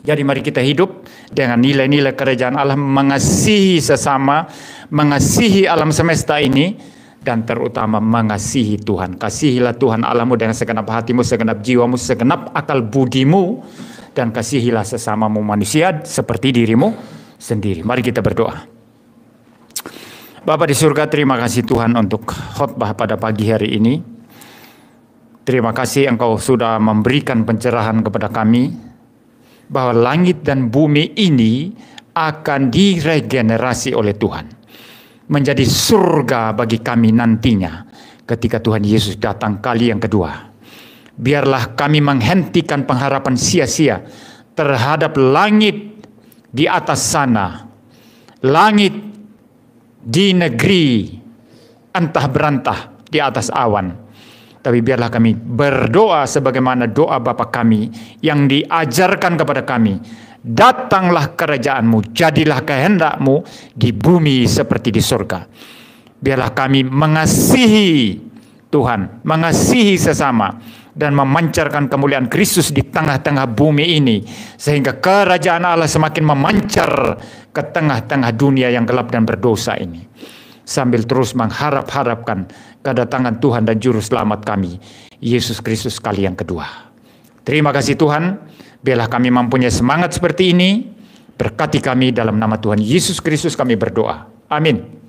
Jadi mari kita hidup dengan nilai-nilai kerajaan Allah mengasihi sesama, mengasihi alam semesta ini dan terutama mengasihi Tuhan. Kasihilah Tuhan Allahmu dengan segenap hatimu, segenap jiwamu, segenap akal budimu dan kasihilah sesamamu manusia seperti dirimu sendiri. Mari kita berdoa. Bapak di surga, terima kasih Tuhan untuk khotbah pada pagi hari ini. Terima kasih engkau sudah memberikan pencerahan kepada kami bahwa langit dan bumi ini akan diregenerasi oleh Tuhan. Menjadi surga bagi kami nantinya ketika Tuhan Yesus datang kali yang kedua. Biarlah kami menghentikan pengharapan sia-sia terhadap langit di atas sana. Langit di negeri entah berantah di atas awan tapi biarlah kami berdoa sebagaimana doa Bapa kami yang diajarkan kepada kami. Datanglah kerajaanmu, jadilah kehendakmu di bumi seperti di surga. Biarlah kami mengasihi Tuhan, mengasihi sesama dan memancarkan kemuliaan Kristus di tengah-tengah bumi ini sehingga kerajaan Allah semakin memancar ke tengah-tengah dunia yang gelap dan berdosa ini sambil terus mengharap-harapkan kedatangan Tuhan dan Juru Selamat kami, Yesus Kristus kali yang kedua. Terima kasih Tuhan, biarlah kami mempunyai semangat seperti ini, berkati kami dalam nama Tuhan Yesus Kristus kami berdoa. Amin.